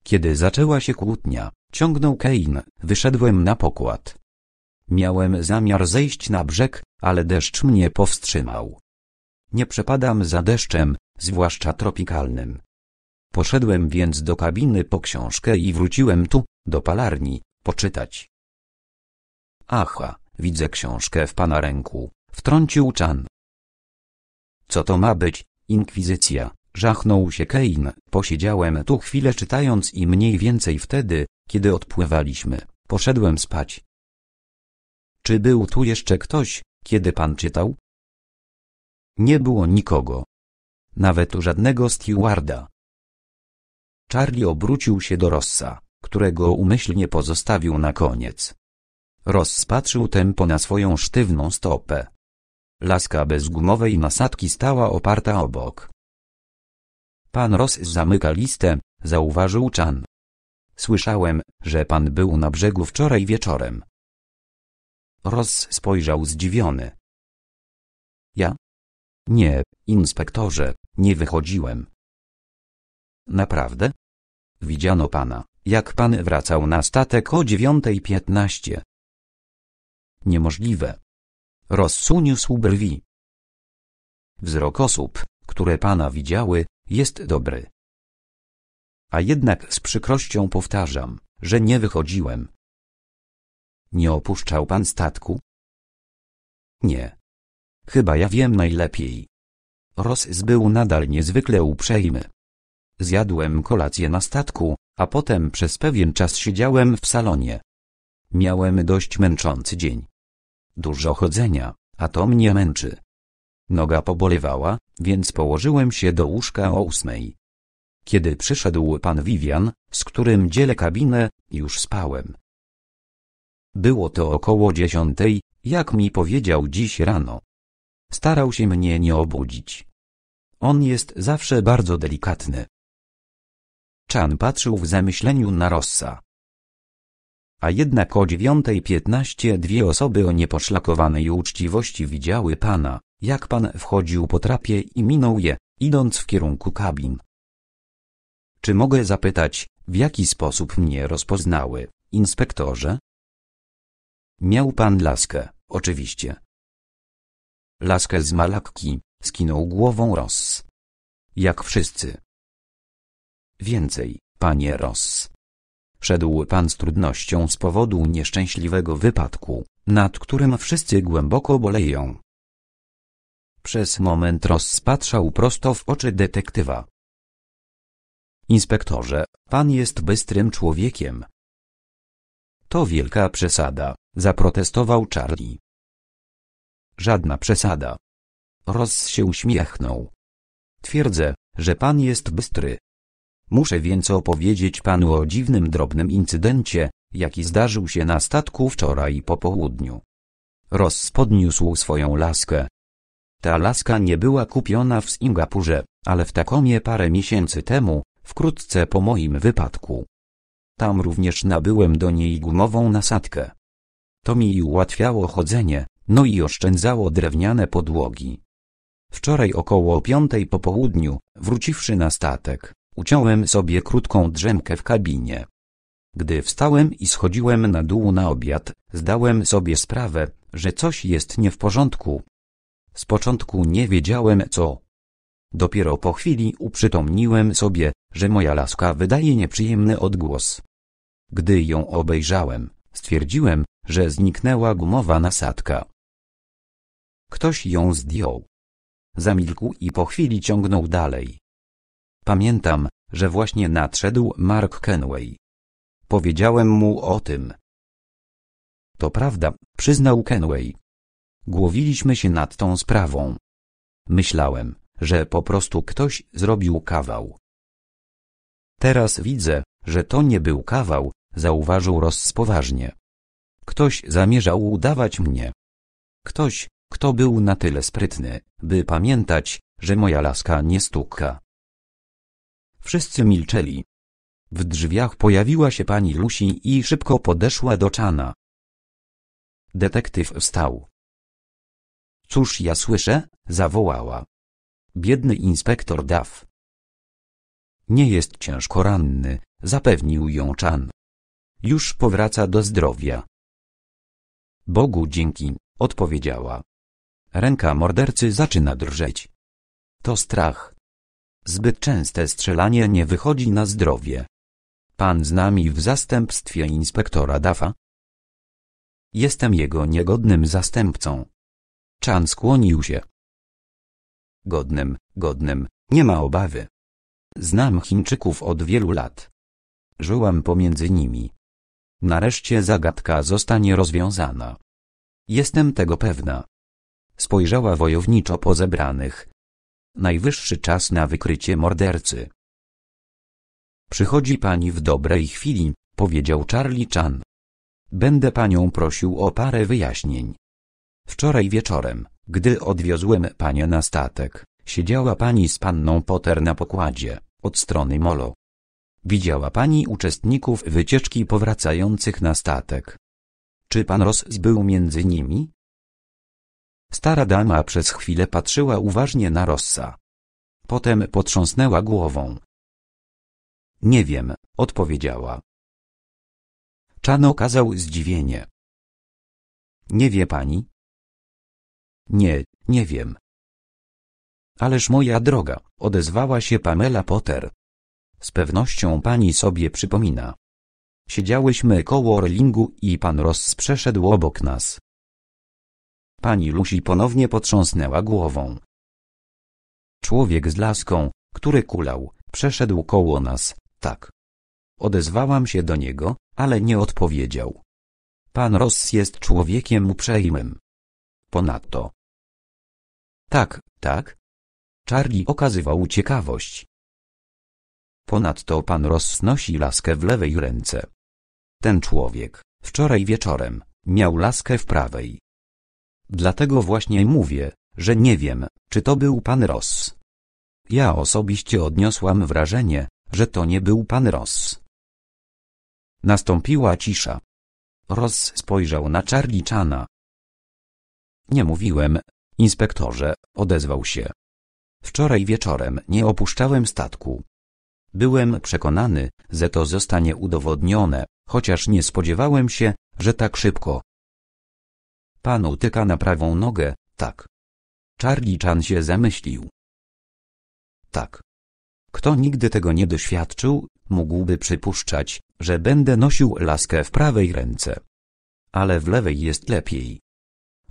Kiedy zaczęła się kłótnia, ciągnął Kein, wyszedłem na pokład. Miałem zamiar zejść na brzeg, ale deszcz mnie powstrzymał. Nie przepadam za deszczem, zwłaszcza tropikalnym. Poszedłem więc do kabiny po książkę i wróciłem tu, do palarni, poczytać. Aha, widzę książkę w pana ręku, wtrącił Chan. Co to ma być, inkwizycja, żachnął się Kein, posiedziałem tu chwilę czytając i mniej więcej wtedy, kiedy odpływaliśmy, poszedłem spać. Czy był tu jeszcze ktoś, kiedy pan czytał? Nie było nikogo. Nawet żadnego stewarda. Charlie obrócił się do Rossa, którego umyślnie pozostawił na koniec. Ross patrzył tempo na swoją sztywną stopę. Laska bez gumowej nasadki stała oparta obok. Pan Ross zamyka listę, zauważył Chan. Słyszałem, że pan był na brzegu wczoraj wieczorem. Ross spojrzał zdziwiony. Ja? Nie, inspektorze, nie wychodziłem. Naprawdę? Widziano pana, jak pan wracał na statek o dziewiątej piętnaście. Niemożliwe. Rozsuniósł brwi. Wzrok osób, które pana widziały, jest dobry. A jednak z przykrością powtarzam, że nie wychodziłem. Nie opuszczał pan statku? Nie. Chyba ja wiem najlepiej. Ross był nadal niezwykle uprzejmy. Zjadłem kolację na statku, a potem przez pewien czas siedziałem w salonie. Miałem dość męczący dzień. Dużo chodzenia, a to mnie męczy. Noga pobolewała, więc położyłem się do łóżka o ósmej. Kiedy przyszedł pan Vivian, z którym dzielę kabinę, już spałem. Było to około dziesiątej, jak mi powiedział dziś rano. Starał się mnie nie obudzić. On jest zawsze bardzo delikatny. Chan patrzył w zamyśleniu na Rossa. A jednak o dziewiątej piętnaście dwie osoby o nieposzlakowanej uczciwości widziały pana, jak pan wchodził po trapie i minął je, idąc w kierunku kabin. Czy mogę zapytać, w jaki sposób mnie rozpoznały, inspektorze? Miał pan laskę, oczywiście. Laskę z malakki, skinął głową Ross. Jak wszyscy, Więcej, panie Ross. Szedł pan z trudnością z powodu nieszczęśliwego wypadku, nad którym wszyscy głęboko boleją. Przez moment Ross patrzał prosto w oczy detektywa. Inspektorze, pan jest bystrym człowiekiem. To wielka przesada, zaprotestował Charlie. Żadna przesada. Ross się uśmiechnął. Twierdzę, że pan jest bystry. Muszę więc opowiedzieć panu o dziwnym drobnym incydencie, jaki zdarzył się na statku wczoraj po południu. Ross podniósł swoją laskę. Ta laska nie była kupiona w Singapurze, ale w Takomie parę miesięcy temu, wkrótce po moim wypadku. Tam również nabyłem do niej gumową nasadkę. To mi ułatwiało chodzenie, no i oszczędzało drewniane podłogi. Wczoraj około piątej po południu, wróciwszy na statek, Uciąłem sobie krótką drzemkę w kabinie. Gdy wstałem i schodziłem na dół na obiad, zdałem sobie sprawę, że coś jest nie w porządku. Z początku nie wiedziałem co. Dopiero po chwili uprzytomniłem sobie, że moja laska wydaje nieprzyjemny odgłos. Gdy ją obejrzałem, stwierdziłem, że zniknęła gumowa nasadka. Ktoś ją zdjął. Zamilkł i po chwili ciągnął dalej. Pamiętam, że właśnie nadszedł Mark Kenway. Powiedziałem mu o tym. To prawda, przyznał Kenway. Głowiliśmy się nad tą sprawą. Myślałem, że po prostu ktoś zrobił kawał. Teraz widzę, że to nie był kawał, zauważył Ross poważnie. Ktoś zamierzał udawać mnie. Ktoś, kto był na tyle sprytny, by pamiętać, że moja laska nie stuka. Wszyscy milczeli. W drzwiach pojawiła się pani Lucy i szybko podeszła do Czana. Detektyw wstał. Cóż ja słyszę? zawołała. Biedny inspektor Duff. Nie jest ciężko ranny, zapewnił ją Chan. Już powraca do zdrowia. Bogu dzięki, odpowiedziała. Ręka mordercy zaczyna drżeć. To strach. Zbyt częste strzelanie nie wychodzi na zdrowie. Pan z nami w zastępstwie inspektora Dafa? Jestem jego niegodnym zastępcą. Chan skłonił się. Godnym, godnym, nie ma obawy. Znam Chińczyków od wielu lat. Żyłam pomiędzy nimi. Nareszcie zagadka zostanie rozwiązana. Jestem tego pewna. Spojrzała wojowniczo po zebranych, Najwyższy czas na wykrycie mordercy. Przychodzi pani w dobrej chwili, powiedział Charlie Chan. Będę panią prosił o parę wyjaśnień. Wczoraj wieczorem, gdy odwiozłem panię na statek, siedziała pani z panną Potter na pokładzie, od strony molo. Widziała pani uczestników wycieczki powracających na statek. Czy pan Ross był między nimi? Stara dama przez chwilę patrzyła uważnie na Rossa. Potem potrząsnęła głową. Nie wiem, odpowiedziała. Czan okazał zdziwienie. Nie wie pani? Nie, nie wiem. Ależ moja droga, odezwała się Pamela Potter. Z pewnością pani sobie przypomina. Siedziałyśmy koło relingu i pan Ross przeszedł obok nas. Pani Lucy ponownie potrząsnęła głową. Człowiek z laską, który kulał, przeszedł koło nas, tak. Odezwałam się do niego, ale nie odpowiedział. Pan Ross jest człowiekiem uprzejmym. Ponadto. Tak, tak. Charlie okazywał ciekawość. Ponadto pan Ross nosi laskę w lewej ręce. Ten człowiek, wczoraj wieczorem, miał laskę w prawej. Dlatego właśnie mówię, że nie wiem, czy to był pan Ross. Ja osobiście odniosłam wrażenie, że to nie był pan Ross. Nastąpiła cisza. Ross spojrzał na Charlie Chana. Nie mówiłem, inspektorze, odezwał się. Wczoraj wieczorem nie opuszczałem statku. Byłem przekonany, że to zostanie udowodnione, chociaż nie spodziewałem się, że tak szybko. Pan utyka na prawą nogę, tak. Charlie Chan się zamyślił. Tak. Kto nigdy tego nie doświadczył, mógłby przypuszczać, że będę nosił laskę w prawej ręce. Ale w lewej jest lepiej.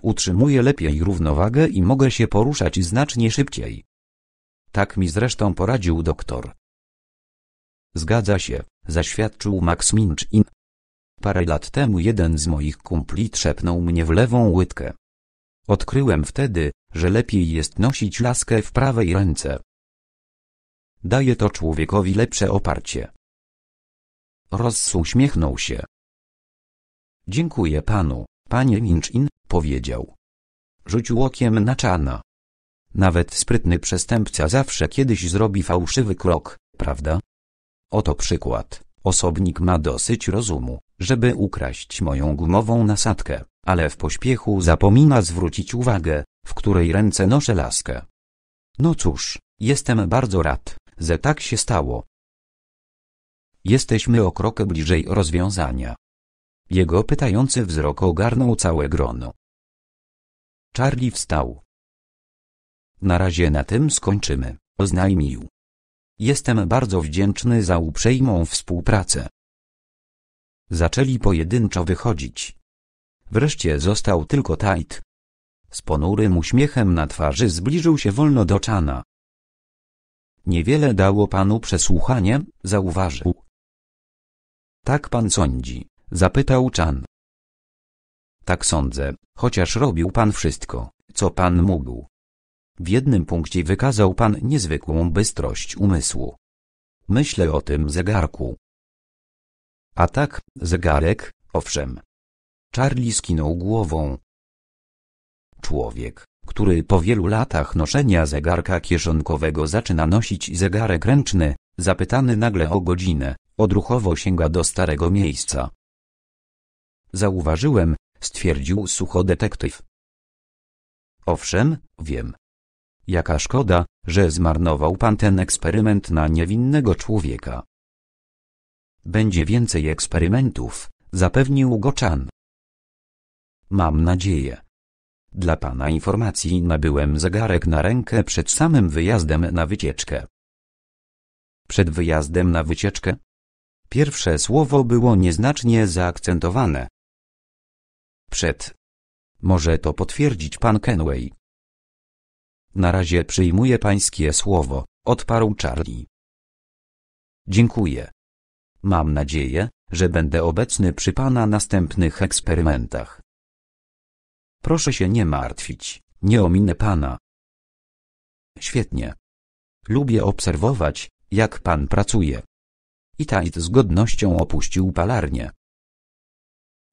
Utrzymuję lepiej równowagę i mogę się poruszać znacznie szybciej. Tak mi zresztą poradził doktor. Zgadza się, zaświadczył Max Minchin, Parę lat temu jeden z moich kumpli trzepnął mnie w lewą łydkę. Odkryłem wtedy, że lepiej jest nosić laskę w prawej ręce. Daje to człowiekowi lepsze oparcie. Ross uśmiechnął się. Dziękuję panu, panie Minchin, powiedział. Rzucił okiem na Czana. Nawet sprytny przestępca zawsze kiedyś zrobi fałszywy krok, prawda? Oto przykład. Osobnik ma dosyć rozumu, żeby ukraść moją gumową nasadkę, ale w pośpiechu zapomina zwrócić uwagę, w której ręce noszę laskę. No cóż, jestem bardzo rad, że tak się stało. Jesteśmy o krok bliżej rozwiązania. Jego pytający wzrok ogarnął całe grono. Charlie wstał. Na razie na tym skończymy, oznajmił. Jestem bardzo wdzięczny za uprzejmą współpracę. Zaczęli pojedynczo wychodzić. Wreszcie został tylko Tait. Z ponurym uśmiechem na twarzy zbliżył się wolno do Czana. Niewiele dało panu przesłuchanie, zauważył. Tak pan sądzi, zapytał Czan. Tak sądzę, chociaż robił pan wszystko, co pan mógł. W jednym punkcie wykazał pan niezwykłą bystrość umysłu. Myślę o tym zegarku, a tak, zegarek, owszem. Charlie skinął głową. Człowiek, który po wielu latach noszenia zegarka kieszonkowego zaczyna nosić zegarek ręczny, zapytany nagle o godzinę, odruchowo sięga do starego miejsca. Zauważyłem, stwierdził sucho detektyw. Owszem, wiem. Jaka szkoda, że zmarnował pan ten eksperyment na niewinnego człowieka. Będzie więcej eksperymentów, zapewnił Goczan. Mam nadzieję. Dla pana informacji nabyłem zegarek na rękę przed samym wyjazdem na wycieczkę. Przed wyjazdem na wycieczkę? Pierwsze słowo było nieznacznie zaakcentowane. Przed. Może to potwierdzić pan Kenway. Na razie przyjmuję pańskie słowo, odparł Charlie. Dziękuję. Mam nadzieję, że będę obecny przy Pana następnych eksperymentach. Proszę się nie martwić, nie ominę Pana. Świetnie. Lubię obserwować, jak Pan pracuje. I Tait z godnością opuścił palarnię.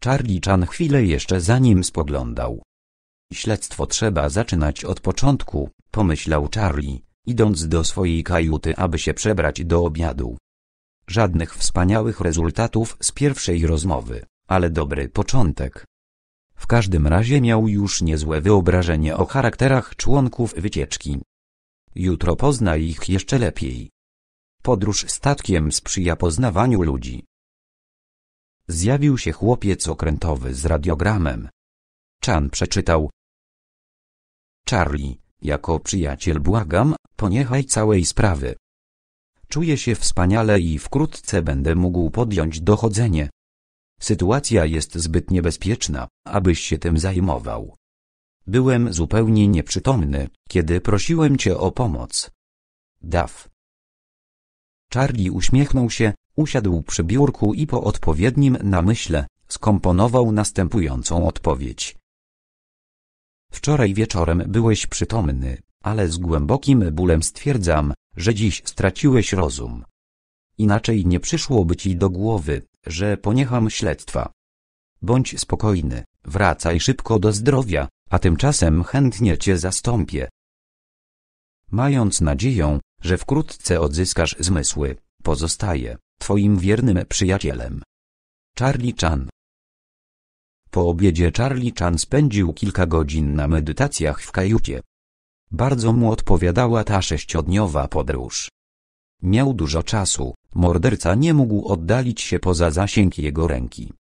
Charlie Chan chwilę jeszcze za nim spoglądał. Śledztwo trzeba zaczynać od początku, pomyślał Charlie, idąc do swojej kajuty, aby się przebrać do obiadu. Żadnych wspaniałych rezultatów z pierwszej rozmowy, ale dobry początek. W każdym razie miał już niezłe wyobrażenie o charakterach członków wycieczki. Jutro pozna ich jeszcze lepiej. Podróż statkiem sprzyja poznawaniu ludzi. Zjawił się chłopiec okrętowy z radiogramem. Chan przeczytał. Charlie, jako przyjaciel błagam, poniechaj całej sprawy. Czuję się wspaniale i wkrótce będę mógł podjąć dochodzenie. Sytuacja jest zbyt niebezpieczna, abyś się tym zajmował. Byłem zupełnie nieprzytomny, kiedy prosiłem cię o pomoc. Daw. Charlie uśmiechnął się, usiadł przy biurku i po odpowiednim namyśle skomponował następującą odpowiedź. Wczoraj wieczorem byłeś przytomny, ale z głębokim bólem stwierdzam, że dziś straciłeś rozum. Inaczej nie przyszłoby ci do głowy, że poniecham śledztwa. Bądź spokojny, wracaj szybko do zdrowia, a tymczasem chętnie cię zastąpię. Mając nadzieję, że wkrótce odzyskasz zmysły, pozostaje twoim wiernym przyjacielem. Charlie Chan Po obiedzie Charlie Chan spędził kilka godzin na medytacjach w kajucie. Bardzo mu odpowiadała ta sześciodniowa podróż. Miał dużo czasu, morderca nie mógł oddalić się poza zasięg jego ręki.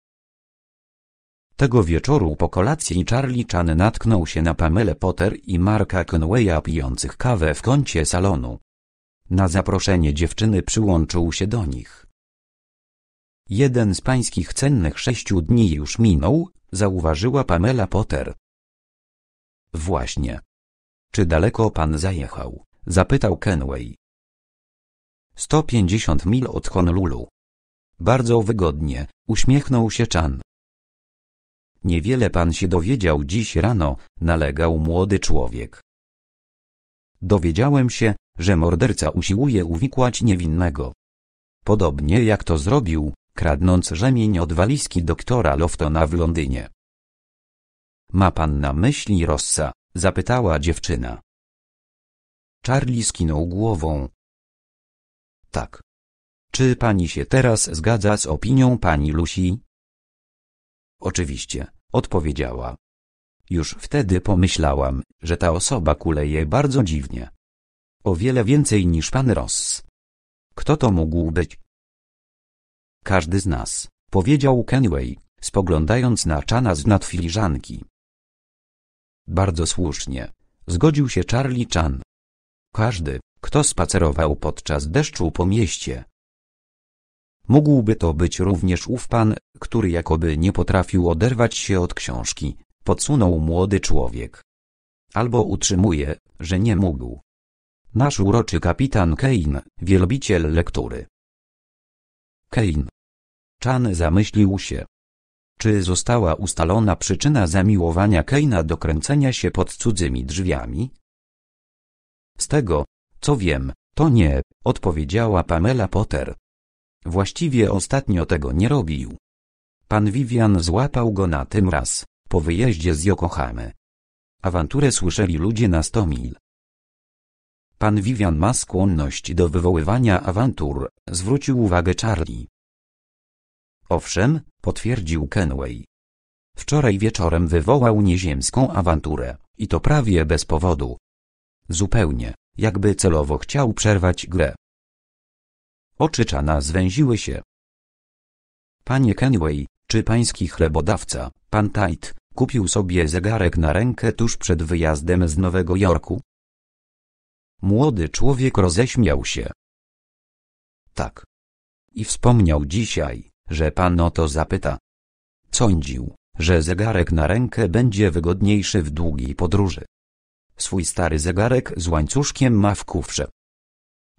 Tego wieczoru po kolacji Charlie Chan natknął się na Pamelę Potter i Marka Conwaya pijących kawę w kącie salonu. Na zaproszenie dziewczyny przyłączył się do nich. Jeden z pańskich cennych sześciu dni już minął, zauważyła Pamela Potter. Właśnie. Czy daleko pan zajechał? Zapytał Kenway. 150 mil od Honolulu. Bardzo wygodnie, uśmiechnął się Chan. Niewiele pan się dowiedział dziś rano, nalegał młody człowiek. Dowiedziałem się, że morderca usiłuje uwikłać niewinnego. Podobnie jak to zrobił, kradnąc rzemień od walizki doktora Loftona w Londynie. Ma pan na myśli Rossa? Zapytała dziewczyna. Charlie skinął głową. Tak. Czy pani się teraz zgadza z opinią pani Lucy? Oczywiście, odpowiedziała. Już wtedy pomyślałam, że ta osoba kuleje bardzo dziwnie. O wiele więcej niż pan Ross. Kto to mógł być? Każdy z nas, powiedział Kenway, spoglądając na Chana z nad filiżanki. Bardzo słusznie. Zgodził się Charlie Chan. Każdy, kto spacerował podczas deszczu po mieście. Mógłby to być również ów pan, który jakoby nie potrafił oderwać się od książki, podsunął młody człowiek. Albo utrzymuje, że nie mógł. Nasz uroczy kapitan Kane, wielbiciel lektury. Kane. Chan zamyślił się. Czy została ustalona przyczyna zamiłowania Keina do kręcenia się pod cudzymi drzwiami? Z tego, co wiem, to nie, odpowiedziała Pamela Potter. Właściwie ostatnio tego nie robił. Pan Vivian złapał go na tym raz, po wyjeździe z Yokohamy. Awanturę słyszeli ludzie na sto mil. Pan Vivian ma skłonność do wywoływania awantur, zwrócił uwagę Charlie. Owszem, potwierdził Kenway. Wczoraj wieczorem wywołał nieziemską awanturę, i to prawie bez powodu. Zupełnie, jakby celowo chciał przerwać grę. Oczy Czana zwęziły się. Panie Kenway, czy pański chlebodawca, pan Tait, kupił sobie zegarek na rękę tuż przed wyjazdem z Nowego Jorku? Młody człowiek roześmiał się. Tak. I wspomniał dzisiaj, że pan o to zapyta. Sądził, że zegarek na rękę będzie wygodniejszy w długiej podróży. Swój stary zegarek z łańcuszkiem ma w kufrze.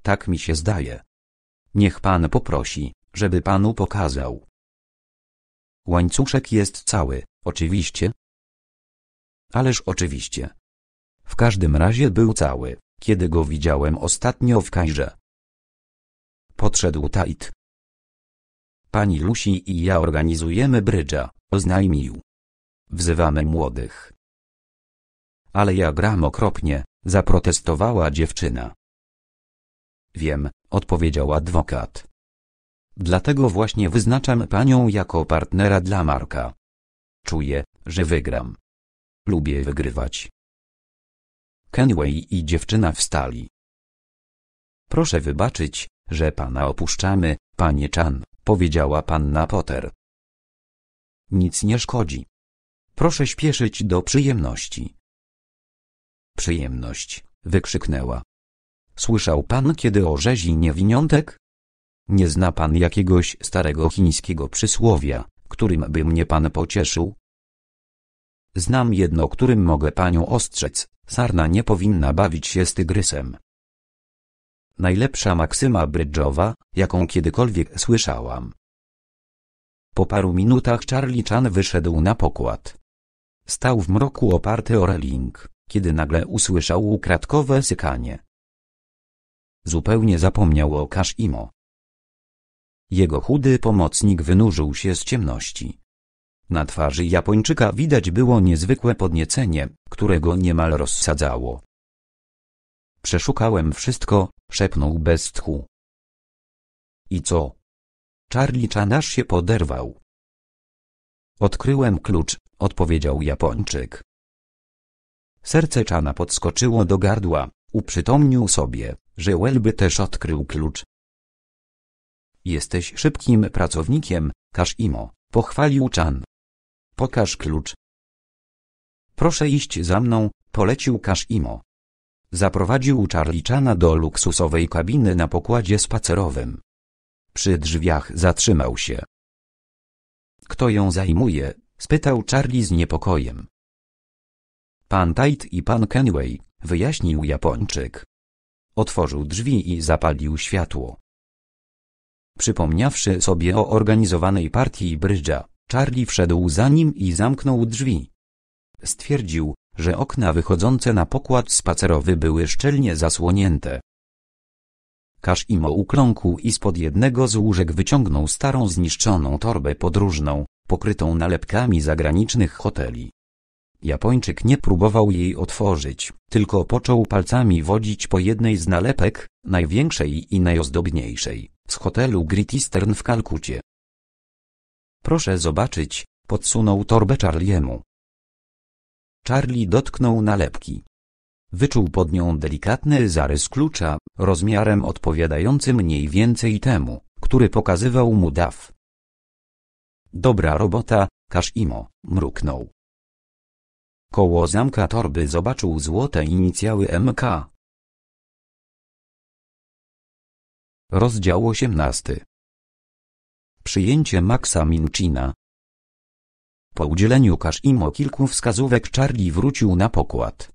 Tak mi się zdaje. Niech pan poprosi, żeby panu pokazał. Łańcuszek jest cały, oczywiście. Ależ oczywiście. W każdym razie był cały, kiedy go widziałem ostatnio w Kairze. Podszedł Tait, Pani Lucy i ja organizujemy brydża, oznajmił. Wzywamy młodych. Ale ja gram okropnie, zaprotestowała dziewczyna. Wiem, odpowiedział adwokat. Dlatego właśnie wyznaczam panią jako partnera dla Marka. Czuję, że wygram. Lubię wygrywać. Kenway i dziewczyna wstali. Proszę wybaczyć, że pana opuszczamy, panie Chan powiedziała panna Potter. Nic nie szkodzi. Proszę śpieszyć do przyjemności. Przyjemność, wykrzyknęła. Słyszał pan kiedy o rzezi niewiniątek? Nie zna pan jakiegoś starego chińskiego przysłowia, którym by mnie pan pocieszył? Znam jedno, którym mogę panią ostrzec. Sarna nie powinna bawić się z tygrysem. Najlepsza maksyma brydżowa, jaką kiedykolwiek słyszałam. Po paru minutach Charlie Chan wyszedł na pokład. Stał w mroku oparty o reling, kiedy nagle usłyszał ukradkowe sykanie. Zupełnie zapomniał o Kashimo. Jego chudy pomocnik wynurzył się z ciemności. Na twarzy Japończyka widać było niezwykłe podniecenie, które go niemal rozsadzało. Przeszukałem wszystko, szepnął bez tchu. I co? Charlie Chan się poderwał. Odkryłem klucz, odpowiedział Japończyk. Serce Chana podskoczyło do gardła, uprzytomnił sobie, że Welby też odkrył klucz. Jesteś szybkim pracownikiem, Kashimo, pochwalił Chan. Pokaż klucz. Proszę iść za mną, polecił Kashimo. Zaprowadził Charliczana do luksusowej kabiny na pokładzie spacerowym. Przy drzwiach zatrzymał się. Kto ją zajmuje? spytał Charlie z niepokojem. Pan Tait i pan Kenway, wyjaśnił Japończyk. Otworzył drzwi i zapalił światło. Przypomniawszy sobie o organizowanej partii brydża, Charlie wszedł za nim i zamknął drzwi. Stwierdził, że okna wychodzące na pokład spacerowy były szczelnie zasłonięte. Kaszimo ukląkł i spod jednego z łóżek wyciągnął starą zniszczoną torbę podróżną, pokrytą nalepkami zagranicznych hoteli. Japończyk nie próbował jej otworzyć, tylko począł palcami wodzić po jednej z nalepek, największej i najozdobniejszej, z hotelu Great Eastern w Kalkucie. Proszę zobaczyć, podsunął torbę Charliemu. Charlie dotknął nalepki. Wyczuł pod nią delikatny zarys klucza, rozmiarem odpowiadający mniej więcej temu, który pokazywał mu Daw. Dobra robota, Kaszimo, mruknął. Koło zamka torby zobaczył złote inicjały MK. Rozdział 18 Przyjęcie Maxa Minchina, po udzieleniu o kilku wskazówek Charlie wrócił na pokład.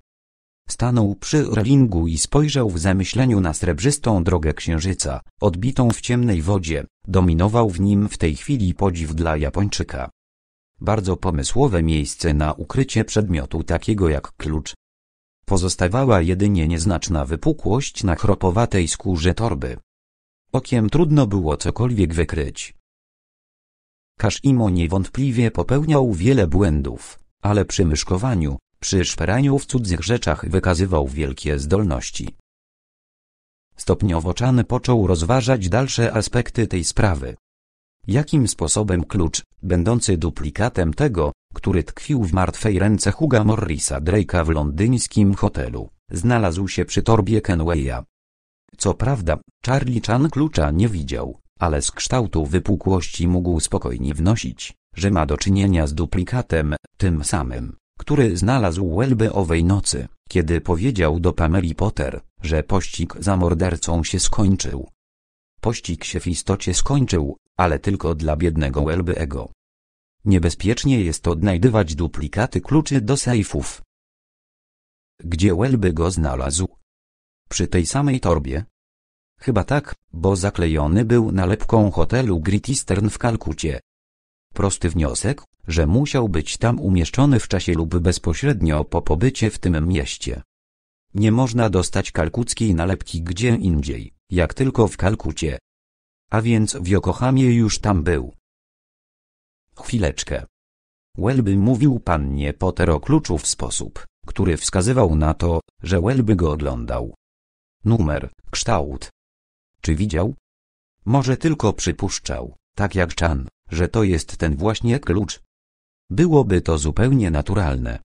Stanął przy relingu i spojrzał w zamyśleniu na srebrzystą drogę księżyca, odbitą w ciemnej wodzie. Dominował w nim w tej chwili podziw dla Japończyka. Bardzo pomysłowe miejsce na ukrycie przedmiotu takiego jak klucz. Pozostawała jedynie nieznaczna wypukłość na chropowatej skórze torby. Okiem trudno było cokolwiek wykryć. Kaszimo niewątpliwie popełniał wiele błędów, ale przy myszkowaniu, przy szperaniu w cudzych rzeczach wykazywał wielkie zdolności. Stopniowo Chan począł rozważać dalsze aspekty tej sprawy. Jakim sposobem klucz, będący duplikatem tego, który tkwił w martwej ręce Huga Morrisa Drake'a w londyńskim hotelu, znalazł się przy torbie Kenwaya? Co prawda, Charlie Chan klucza nie widział, ale z kształtu wypukłości mógł spokojnie wnosić, że ma do czynienia z duplikatem, tym samym, który znalazł Welby owej nocy, kiedy powiedział do Pameli Potter, że pościg za mordercą się skończył. Pościg się w istocie skończył, ale tylko dla biednego Welby'ego. Niebezpiecznie jest odnajdywać duplikaty kluczy do sejfów. Gdzie Welby go znalazł? Przy tej samej torbie, Chyba tak, bo zaklejony był nalepką hotelu Great Eastern w Kalkucie. Prosty wniosek, że musiał być tam umieszczony w czasie lub bezpośrednio po pobycie w tym mieście. Nie można dostać kalkuckiej nalepki gdzie indziej, jak tylko w Kalkucie. A więc w Jokohamie już tam był. Chwileczkę. Welby mówił pannie Potter o kluczu w sposób, który wskazywał na to, że Welby go oglądał. Numer, kształt, czy widział? Może tylko przypuszczał, tak jak Chan, że to jest ten właśnie klucz. Byłoby to zupełnie naturalne.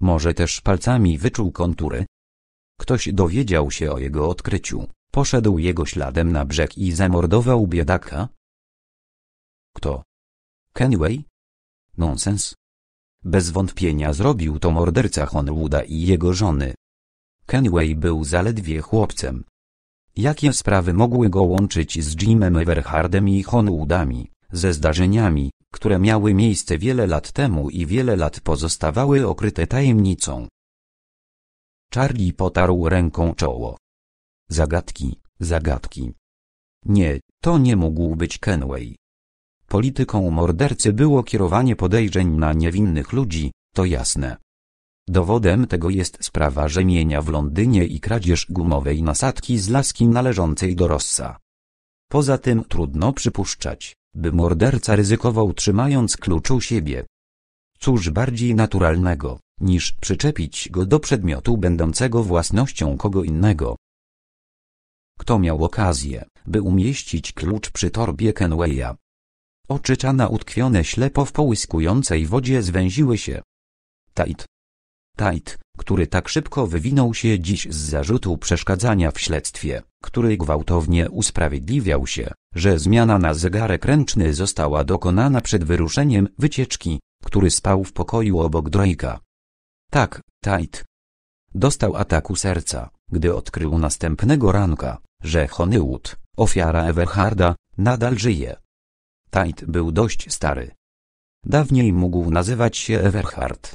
Może też palcami wyczuł kontury? Ktoś dowiedział się o jego odkryciu, poszedł jego śladem na brzeg i zamordował biedaka? Kto? Kenway? Nonsens. Bez wątpienia zrobił to morderca Honwooda i jego żony. Kenway był zaledwie chłopcem, Jakie sprawy mogły go łączyć z Jimem Everhardem i Honwoodami, ze zdarzeniami, które miały miejsce wiele lat temu i wiele lat pozostawały okryte tajemnicą? Charlie potarł ręką czoło. Zagadki, zagadki. Nie, to nie mógł być Kenway. Polityką mordercy było kierowanie podejrzeń na niewinnych ludzi, to jasne. Dowodem tego jest sprawa rzemienia w Londynie i kradzież gumowej nasadki z laski należącej do Rossa. Poza tym trudno przypuszczać, by morderca ryzykował trzymając klucz u siebie. Cóż bardziej naturalnego, niż przyczepić go do przedmiotu będącego własnością kogo innego. Kto miał okazję, by umieścić klucz przy torbie Kenwaya? Oczy Chana utkwione ślepo w połyskującej wodzie zwęziły się. Tait, Tait, który tak szybko wywinął się dziś z zarzutu przeszkadzania w śledztwie, który gwałtownie usprawiedliwiał się, że zmiana na zegarek ręczny została dokonana przed wyruszeniem wycieczki, który spał w pokoju obok Drake'a. Tak, Tait. Dostał ataku serca, gdy odkrył następnego ranka, że Honeywood, ofiara Everharda, nadal żyje. Tait był dość stary. Dawniej mógł nazywać się Everhard,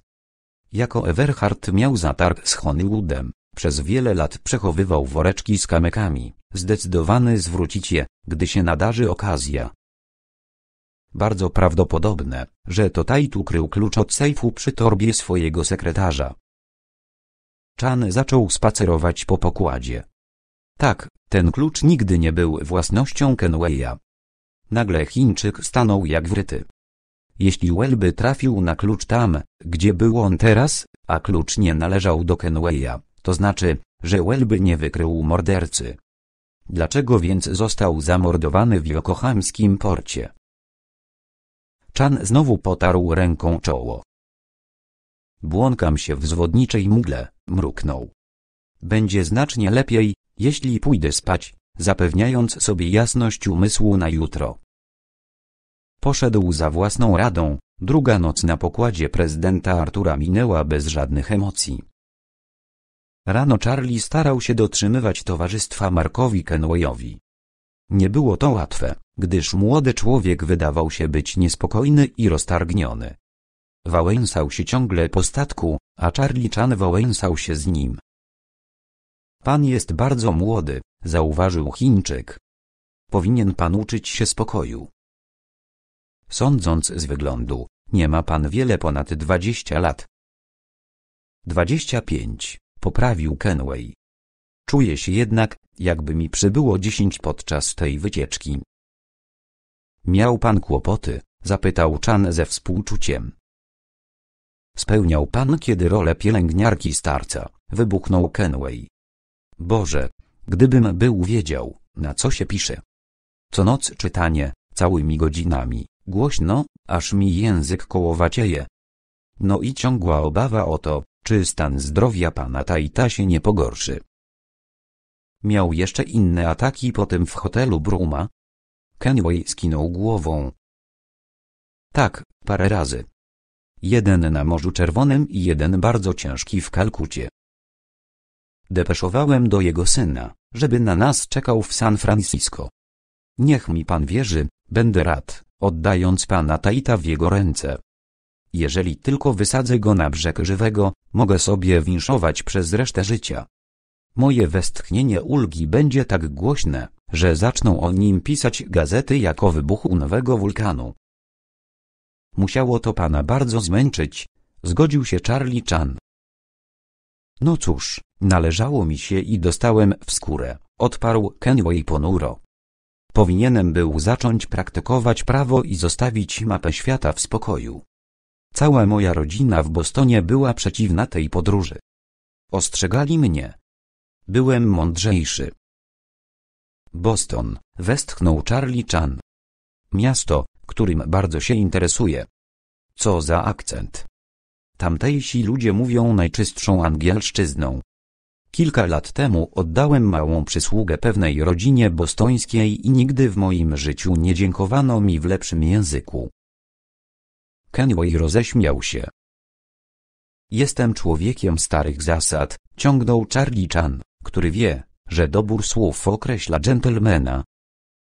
jako Everhard miał zatarg z Hollywoodem, przez wiele lat przechowywał woreczki z kamykami, zdecydowany zwrócić je, gdy się nadarzy okazja. Bardzo prawdopodobne, że to Tait ukrył klucz od sejfu przy torbie swojego sekretarza. Chan zaczął spacerować po pokładzie. Tak, ten klucz nigdy nie był własnością Kenwaya. Nagle Chińczyk stanął jak wryty. Jeśli Welby trafił na klucz tam, gdzie był on teraz, a klucz nie należał do Kenwaya, to znaczy, że Welby nie wykrył mordercy. Dlaczego więc został zamordowany w Yokohamskim porcie? Chan znowu potarł ręką czoło. Błąkam się w zwodniczej mgle, mruknął. Będzie znacznie lepiej, jeśli pójdę spać, zapewniając sobie jasność umysłu na jutro. Poszedł za własną radą, druga noc na pokładzie prezydenta Artura minęła bez żadnych emocji. Rano Charlie starał się dotrzymywać towarzystwa Markowi Kenwayowi. Nie było to łatwe, gdyż młody człowiek wydawał się być niespokojny i roztargniony. Wałęsał się ciągle po statku, a Charlie Chan wałęsał się z nim. Pan jest bardzo młody, zauważył Chińczyk. Powinien pan uczyć się spokoju. Sądząc z wyglądu, nie ma pan wiele ponad dwadzieścia lat. Dwadzieścia pięć, poprawił Kenway. Czuję się jednak, jakby mi przybyło dziesięć podczas tej wycieczki. Miał pan kłopoty? zapytał Chan ze współczuciem. Spełniał pan kiedy rolę pielęgniarki starca, wybuchnął Kenway. Boże, gdybym był wiedział, na co się pisze. Co noc czytanie, całymi godzinami. Głośno, aż mi język kołowacieje. No i ciągła obawa o to, czy stan zdrowia pana Taita się nie pogorszy. Miał jeszcze inne ataki po tym w hotelu Bruma. Kenway skinął głową. Tak, parę razy. Jeden na Morzu Czerwonym i jeden bardzo ciężki w Kalkucie. Depeszowałem do jego syna, żeby na nas czekał w San Francisco. Niech mi pan wierzy, będę rad oddając pana Taita w jego ręce. Jeżeli tylko wysadzę go na brzeg żywego, mogę sobie winszować przez resztę życia. Moje westchnienie ulgi będzie tak głośne, że zaczną o nim pisać gazety jak o wybuchu nowego wulkanu. Musiało to pana bardzo zmęczyć, zgodził się Charlie Chan. No cóż, należało mi się i dostałem w skórę, odparł Kenway ponuro. Powinienem był zacząć praktykować prawo i zostawić mapę świata w spokoju. Cała moja rodzina w Bostonie była przeciwna tej podróży. Ostrzegali mnie. Byłem mądrzejszy. Boston, westchnął Charlie Chan. Miasto, którym bardzo się interesuje. Co za akcent. Tamtejsi ludzie mówią najczystszą angielszczyzną. Kilka lat temu oddałem małą przysługę pewnej rodzinie bostońskiej i nigdy w moim życiu nie dziękowano mi w lepszym języku. Kenway roześmiał się. Jestem człowiekiem starych zasad, ciągnął Charlie Chan, który wie, że dobór słów określa dżentelmena.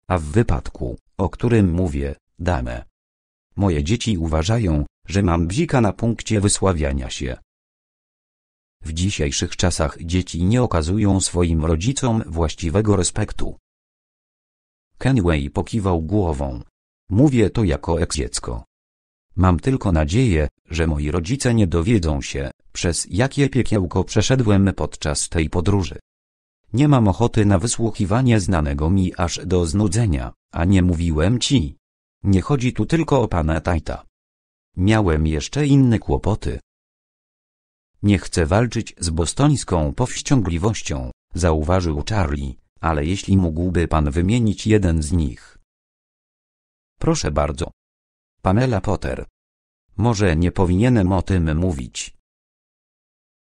A w wypadku, o którym mówię, damę. Moje dzieci uważają, że mam bzika na punkcie wysławiania się. W dzisiejszych czasach dzieci nie okazują swoim rodzicom właściwego respektu. Kenway pokiwał głową. Mówię to jako ex-dziecko. Mam tylko nadzieję, że moi rodzice nie dowiedzą się, przez jakie piekiełko przeszedłem podczas tej podróży. Nie mam ochoty na wysłuchiwanie znanego mi aż do znudzenia, a nie mówiłem ci. Nie chodzi tu tylko o pana Tajta. Miałem jeszcze inne kłopoty, nie chcę walczyć z bostońską powściągliwością, zauważył Charlie, ale jeśli mógłby pan wymienić jeden z nich. Proszę bardzo. Pamela Potter. Może nie powinienem o tym mówić.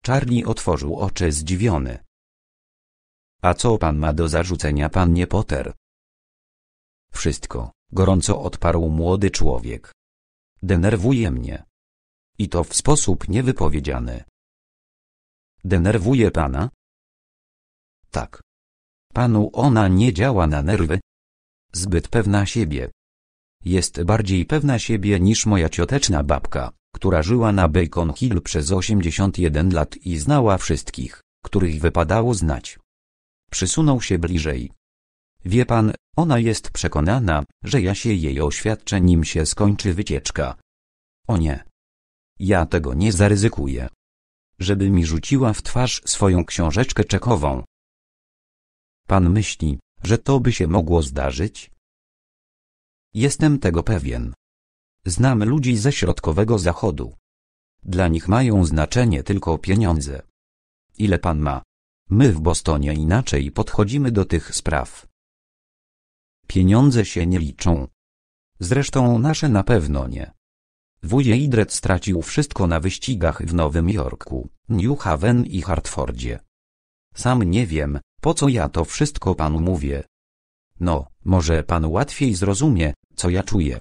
Charlie otworzył oczy zdziwiony. A co pan ma do zarzucenia, panie Potter? Wszystko, gorąco odparł młody człowiek. Denerwuje mnie. I to w sposób niewypowiedziany. Denerwuje pana? Tak. Panu ona nie działa na nerwy? Zbyt pewna siebie. Jest bardziej pewna siebie niż moja cioteczna babka, która żyła na Bacon Hill przez 81 lat i znała wszystkich, których wypadało znać. Przysunął się bliżej. Wie pan, ona jest przekonana, że ja się jej oświadczę nim się skończy wycieczka. O nie. Ja tego nie zaryzykuję żeby mi rzuciła w twarz swoją książeczkę czekową. Pan myśli, że to by się mogło zdarzyć? Jestem tego pewien. Znam ludzi ze środkowego zachodu. Dla nich mają znaczenie tylko pieniądze. Ile pan ma? My w Bostonie inaczej podchodzimy do tych spraw. Pieniądze się nie liczą. Zresztą nasze na pewno nie. WJ stracił wszystko na wyścigach w Nowym Jorku, New Haven i Hartfordzie. Sam nie wiem, po co ja to wszystko panu mówię. No, może pan łatwiej zrozumie, co ja czuję.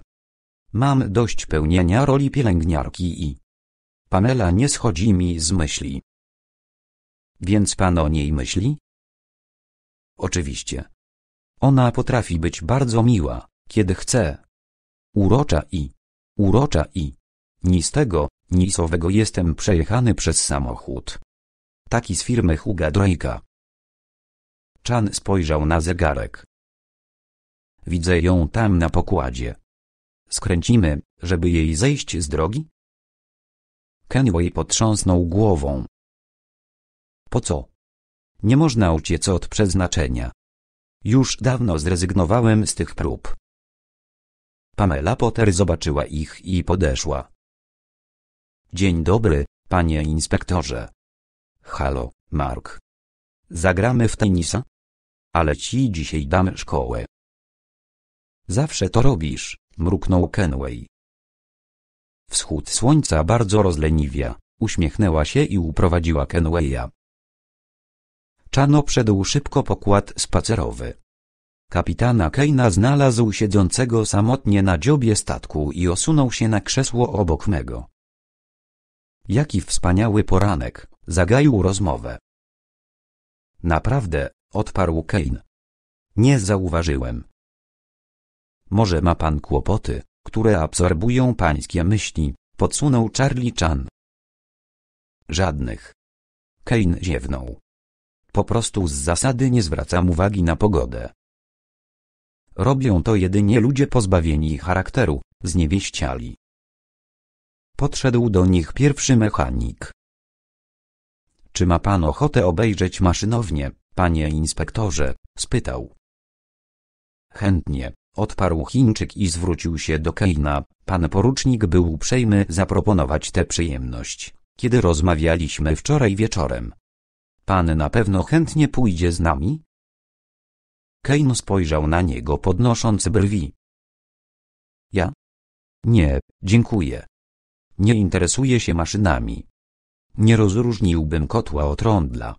Mam dość pełnienia roli pielęgniarki i... Pamela nie schodzi mi z myśli. Więc pan o niej myśli? Oczywiście. Ona potrafi być bardzo miła, kiedy chce. Urocza i urocza i ni z tego, ni z owego jestem przejechany przez samochód. Taki z firmy Huga Drake'a. Chan spojrzał na zegarek. Widzę ją tam na pokładzie. Skręcimy, żeby jej zejść z drogi? Kenway potrząsnął głową. Po co? Nie można uciec od przeznaczenia. Już dawno zrezygnowałem z tych prób. Pamela Potter zobaczyła ich i podeszła. Dzień dobry, panie inspektorze. Halo, Mark. Zagramy w tenisa? Ale ci dzisiaj damy szkołę. Zawsze to robisz, mruknął Kenway. Wschód słońca bardzo rozleniwia, uśmiechnęła się i uprowadziła Kenwaya. Czano przedł szybko pokład spacerowy. Kapitana Keina znalazł siedzącego samotnie na dziobie statku i osunął się na krzesło obok mego. Jaki wspaniały poranek, zagaił rozmowę. Naprawdę, odparł Kein. Nie zauważyłem. Może ma pan kłopoty, które absorbują pańskie myśli, podsunął Charlie Chan. Żadnych. Kein ziewnął. Po prostu z zasady nie zwracam uwagi na pogodę. Robią to jedynie ludzie pozbawieni charakteru, zniewieściali. Podszedł do nich pierwszy mechanik. Czy ma pan ochotę obejrzeć maszynownię, panie inspektorze? spytał. Chętnie, odparł Chińczyk i zwrócił się do Keina. Pan porucznik był uprzejmy zaproponować tę przyjemność, kiedy rozmawialiśmy wczoraj wieczorem. Pan na pewno chętnie pójdzie z nami? Kane spojrzał na niego podnosząc brwi. Ja? Nie, dziękuję. Nie interesuję się maszynami. Nie rozróżniłbym kotła od rondla.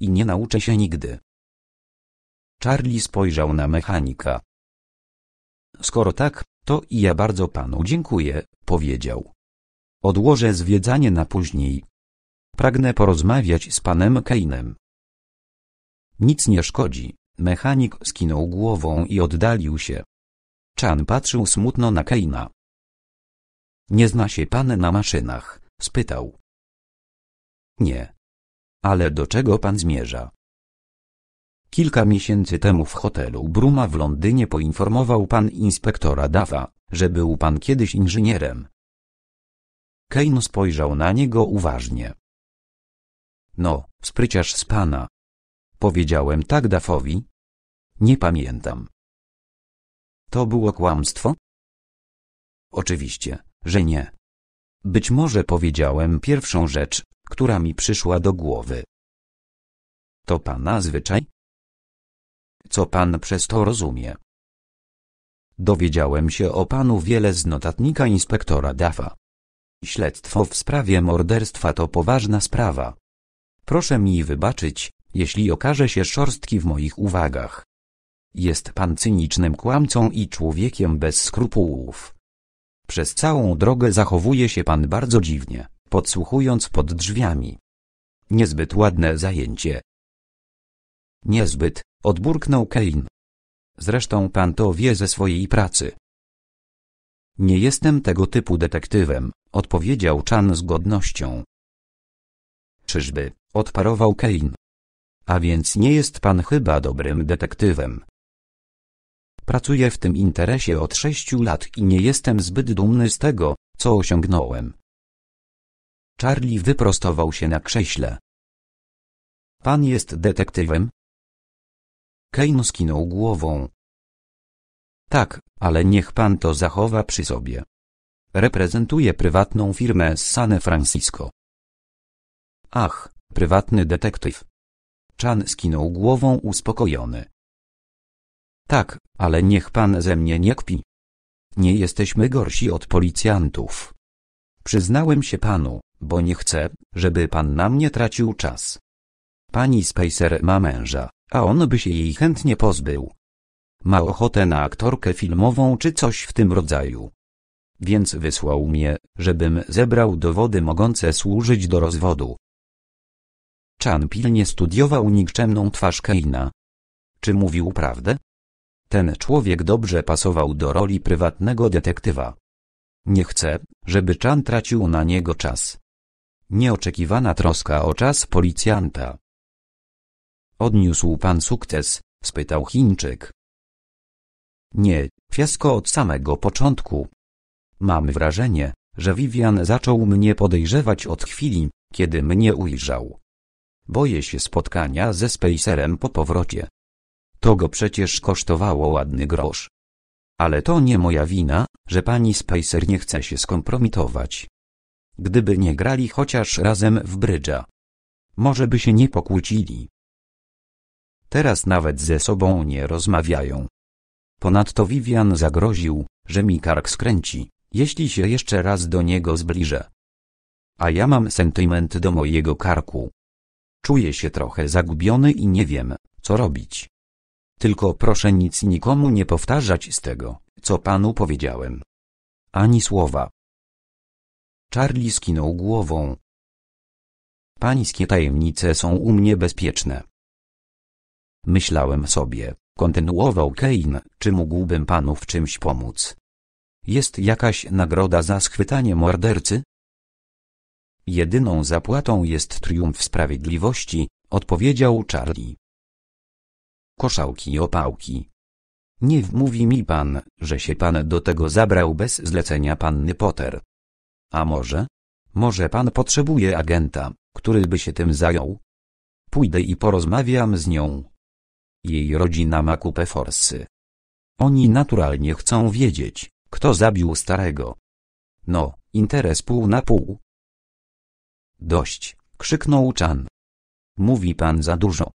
I nie nauczę się nigdy. Charlie spojrzał na mechanika. Skoro tak, to i ja bardzo panu dziękuję, powiedział. Odłożę zwiedzanie na później. Pragnę porozmawiać z panem Kane'em. Nic nie szkodzi. Mechanik skinął głową i oddalił się. Chan patrzył smutno na Keina. Nie zna się pan na maszynach? spytał. Nie. Ale do czego pan zmierza? Kilka miesięcy temu w hotelu Bruma w Londynie poinformował pan inspektora Dawa, że był pan kiedyś inżynierem. Kane spojrzał na niego uważnie. No, spryciarz z pana, Powiedziałem tak Dafowi? Nie pamiętam. To było kłamstwo? Oczywiście, że nie. Być może powiedziałem pierwszą rzecz, która mi przyszła do głowy. To pana zwyczaj? Co pan przez to rozumie? Dowiedziałem się o panu wiele z notatnika inspektora Dafa. Śledztwo w sprawie morderstwa to poważna sprawa. Proszę mi wybaczyć, jeśli okaże się szorstki w moich uwagach. Jest pan cynicznym kłamcą i człowiekiem bez skrupułów. Przez całą drogę zachowuje się pan bardzo dziwnie, podsłuchując pod drzwiami. Niezbyt ładne zajęcie. Niezbyt, odburknął Kane. Zresztą pan to wie ze swojej pracy. Nie jestem tego typu detektywem, odpowiedział Chan z godnością. Czyżby, odparował Kane. A więc nie jest pan chyba dobrym detektywem. Pracuję w tym interesie od sześciu lat i nie jestem zbyt dumny z tego, co osiągnąłem. Charlie wyprostował się na krześle. Pan jest detektywem? Kane skinął głową. Tak, ale niech pan to zachowa przy sobie. Reprezentuję prywatną firmę z San Francisco. Ach, prywatny detektyw. Chan skinął głową uspokojony. Tak, ale niech pan ze mnie nie kpi. Nie jesteśmy gorsi od policjantów. Przyznałem się panu, bo nie chcę, żeby pan na mnie tracił czas. Pani Spacer ma męża, a on by się jej chętnie pozbył. Ma ochotę na aktorkę filmową czy coś w tym rodzaju. Więc wysłał mnie, żebym zebrał dowody mogące służyć do rozwodu. Chan pilnie studiował nikczemną twarz Keina. Czy mówił prawdę? Ten człowiek dobrze pasował do roli prywatnego detektywa. Nie chcę, żeby Chan tracił na niego czas. Nieoczekiwana troska o czas policjanta. Odniósł pan sukces, spytał Chińczyk. Nie, fiasko od samego początku. Mam wrażenie, że Vivian zaczął mnie podejrzewać od chwili, kiedy mnie ujrzał. Boję się spotkania ze Spacerem po powrocie. To go przecież kosztowało ładny grosz. Ale to nie moja wina, że pani Spacer nie chce się skompromitować. Gdyby nie grali chociaż razem w brydża. Może by się nie pokłócili. Teraz nawet ze sobą nie rozmawiają. Ponadto Vivian zagroził, że mi kark skręci, jeśli się jeszcze raz do niego zbliżę. A ja mam sentyment do mojego karku. Czuję się trochę zagubiony i nie wiem, co robić. Tylko proszę nic nikomu nie powtarzać z tego, co panu powiedziałem. Ani słowa. Charlie skinął głową. Pańskie tajemnice są u mnie bezpieczne. Myślałem sobie, kontynuował Kane, czy mógłbym panu w czymś pomóc. Jest jakaś nagroda za schwytanie mordercy? Jedyną zapłatą jest triumf sprawiedliwości, odpowiedział Charlie. Koszałki opałki. Nie mówi mi pan, że się pan do tego zabrał bez zlecenia panny Potter. A może? Może pan potrzebuje agenta, który by się tym zajął? Pójdę i porozmawiam z nią. Jej rodzina ma kupę forsy. Oni naturalnie chcą wiedzieć, kto zabił starego. No, interes pół na pół, Dość, krzyknął Chan. Mówi pan za dużo.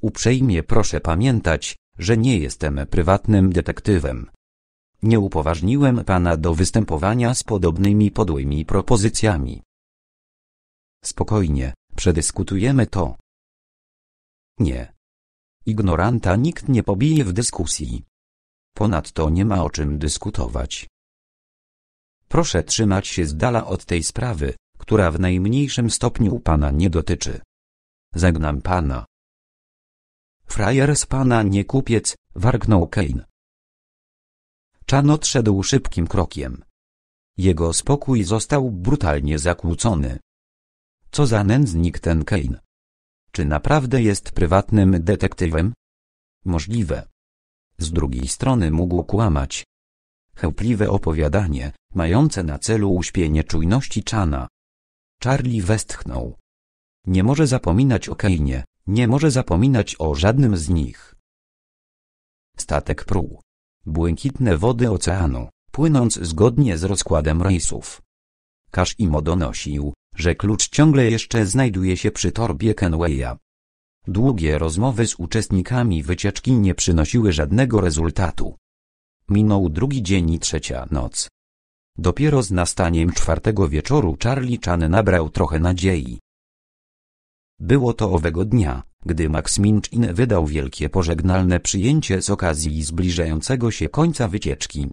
Uprzejmie proszę pamiętać, że nie jestem prywatnym detektywem. Nie upoważniłem pana do występowania z podobnymi podłymi propozycjami. Spokojnie, przedyskutujemy to. Nie. Ignoranta nikt nie pobije w dyskusji. Ponadto nie ma o czym dyskutować. Proszę trzymać się z dala od tej sprawy, która w najmniejszym stopniu Pana nie dotyczy. Zegnam Pana. Frajer z Pana nie kupiec, warknął Kane. Chan odszedł szybkim krokiem. Jego spokój został brutalnie zakłócony. Co za nędznik ten Kane. Czy naprawdę jest prywatnym detektywem? Możliwe. Z drugiej strony mógł kłamać. Chełpliwe opowiadanie, mające na celu uśpienie czujności Chana. Charlie westchnął. Nie może zapominać o Kainie, nie może zapominać o żadnym z nich. Statek pruł. Błękitne wody oceanu, płynąc zgodnie z rozkładem rejsów. Każ Imo donosił, że klucz ciągle jeszcze znajduje się przy torbie Kenwaya. Długie rozmowy z uczestnikami wycieczki nie przynosiły żadnego rezultatu. Minął drugi dzień i trzecia noc. Dopiero z nastaniem czwartego wieczoru Charlie Chan nabrał trochę nadziei. Było to owego dnia, gdy Max Minchin wydał wielkie pożegnalne przyjęcie z okazji zbliżającego się końca wycieczki.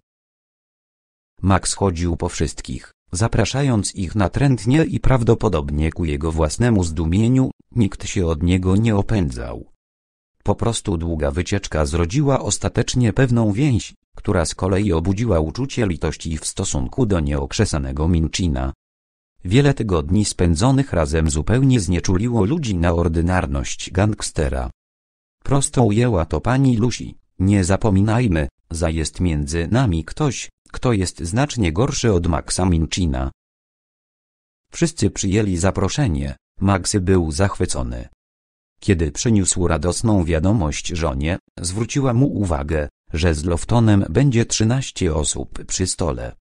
Max chodził po wszystkich, zapraszając ich natrętnie i prawdopodobnie ku jego własnemu zdumieniu, nikt się od niego nie opędzał. Po prostu długa wycieczka zrodziła ostatecznie pewną więź, która z kolei obudziła uczucie litości w stosunku do nieokrzesanego Minchina. Wiele tygodni spędzonych razem zupełnie znieczuliło ludzi na ordynarność gangstera. Prosto ujęła to pani Lucy. Nie zapominajmy, za jest między nami ktoś, kto jest znacznie gorszy od Maxa Minchina. Wszyscy przyjęli zaproszenie, Max był zachwycony. Kiedy przyniósł radosną wiadomość żonie, zwróciła mu uwagę, że z Loftonem będzie trzynaście osób przy stole.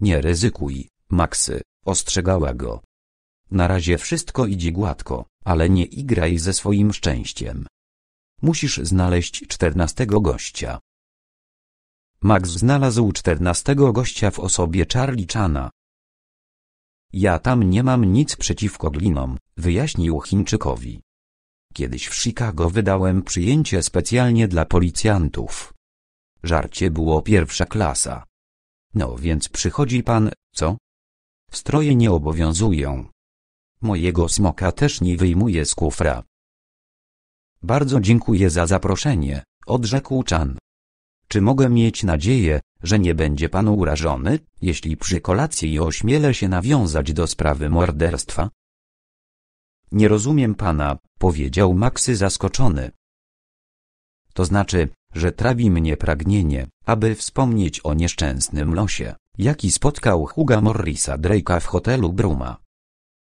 Nie ryzykuj, Maxy, ostrzegała go. Na razie wszystko idzie gładko, ale nie igraj ze swoim szczęściem. Musisz znaleźć czternastego gościa. Max znalazł czternastego gościa w osobie Charlie Chana. Ja tam nie mam nic przeciwko glinom, wyjaśnił Chińczykowi. Kiedyś w Chicago wydałem przyjęcie specjalnie dla policjantów. Żarcie było pierwsza klasa. No więc przychodzi pan, co? Stroje nie obowiązują. Mojego smoka też nie wyjmuję z kufra. Bardzo dziękuję za zaproszenie, odrzekł Chan. Czy mogę mieć nadzieję, że nie będzie pan urażony, jeśli przy kolacji ośmielę się nawiązać do sprawy morderstwa? Nie rozumiem pana, powiedział Maxy zaskoczony. To znaczy, że trawi mnie pragnienie, aby wspomnieć o nieszczęsnym losie, jaki spotkał Huga Morrisa Drake'a w hotelu Bruma.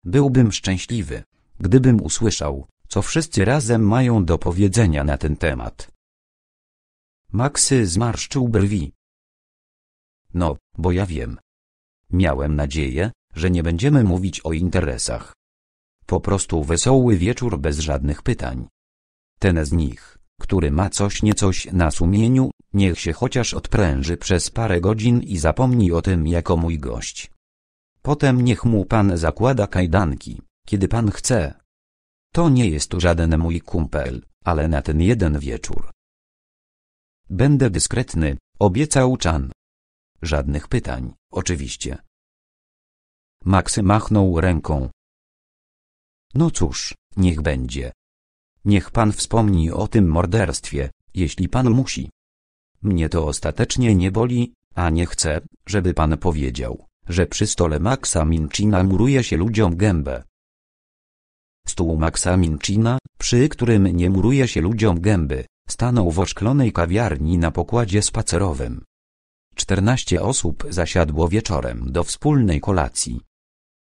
Byłbym szczęśliwy, gdybym usłyszał, co wszyscy razem mają do powiedzenia na ten temat. Maxy zmarszczył brwi. No, bo ja wiem. Miałem nadzieję, że nie będziemy mówić o interesach po prostu wesoły wieczór bez żadnych pytań. Ten z nich, który ma coś niecoś na sumieniu, niech się chociaż odpręży przez parę godzin i zapomni o tym jako mój gość. Potem niech mu pan zakłada kajdanki, kiedy pan chce. To nie jest żaden mój kumpel, ale na ten jeden wieczór. Będę dyskretny, obiecał Chan. Żadnych pytań, oczywiście. Maksy machnął ręką, no cóż, niech będzie. Niech pan wspomni o tym morderstwie, jeśli pan musi. Mnie to ostatecznie nie boli, a nie chcę, żeby pan powiedział, że przy stole Maxa Minchina muruje się ludziom gębę. Stół Maxa Minchina, przy którym nie muruje się ludziom gęby, stanął w oszklonej kawiarni na pokładzie spacerowym. Czternaście osób zasiadło wieczorem do wspólnej kolacji.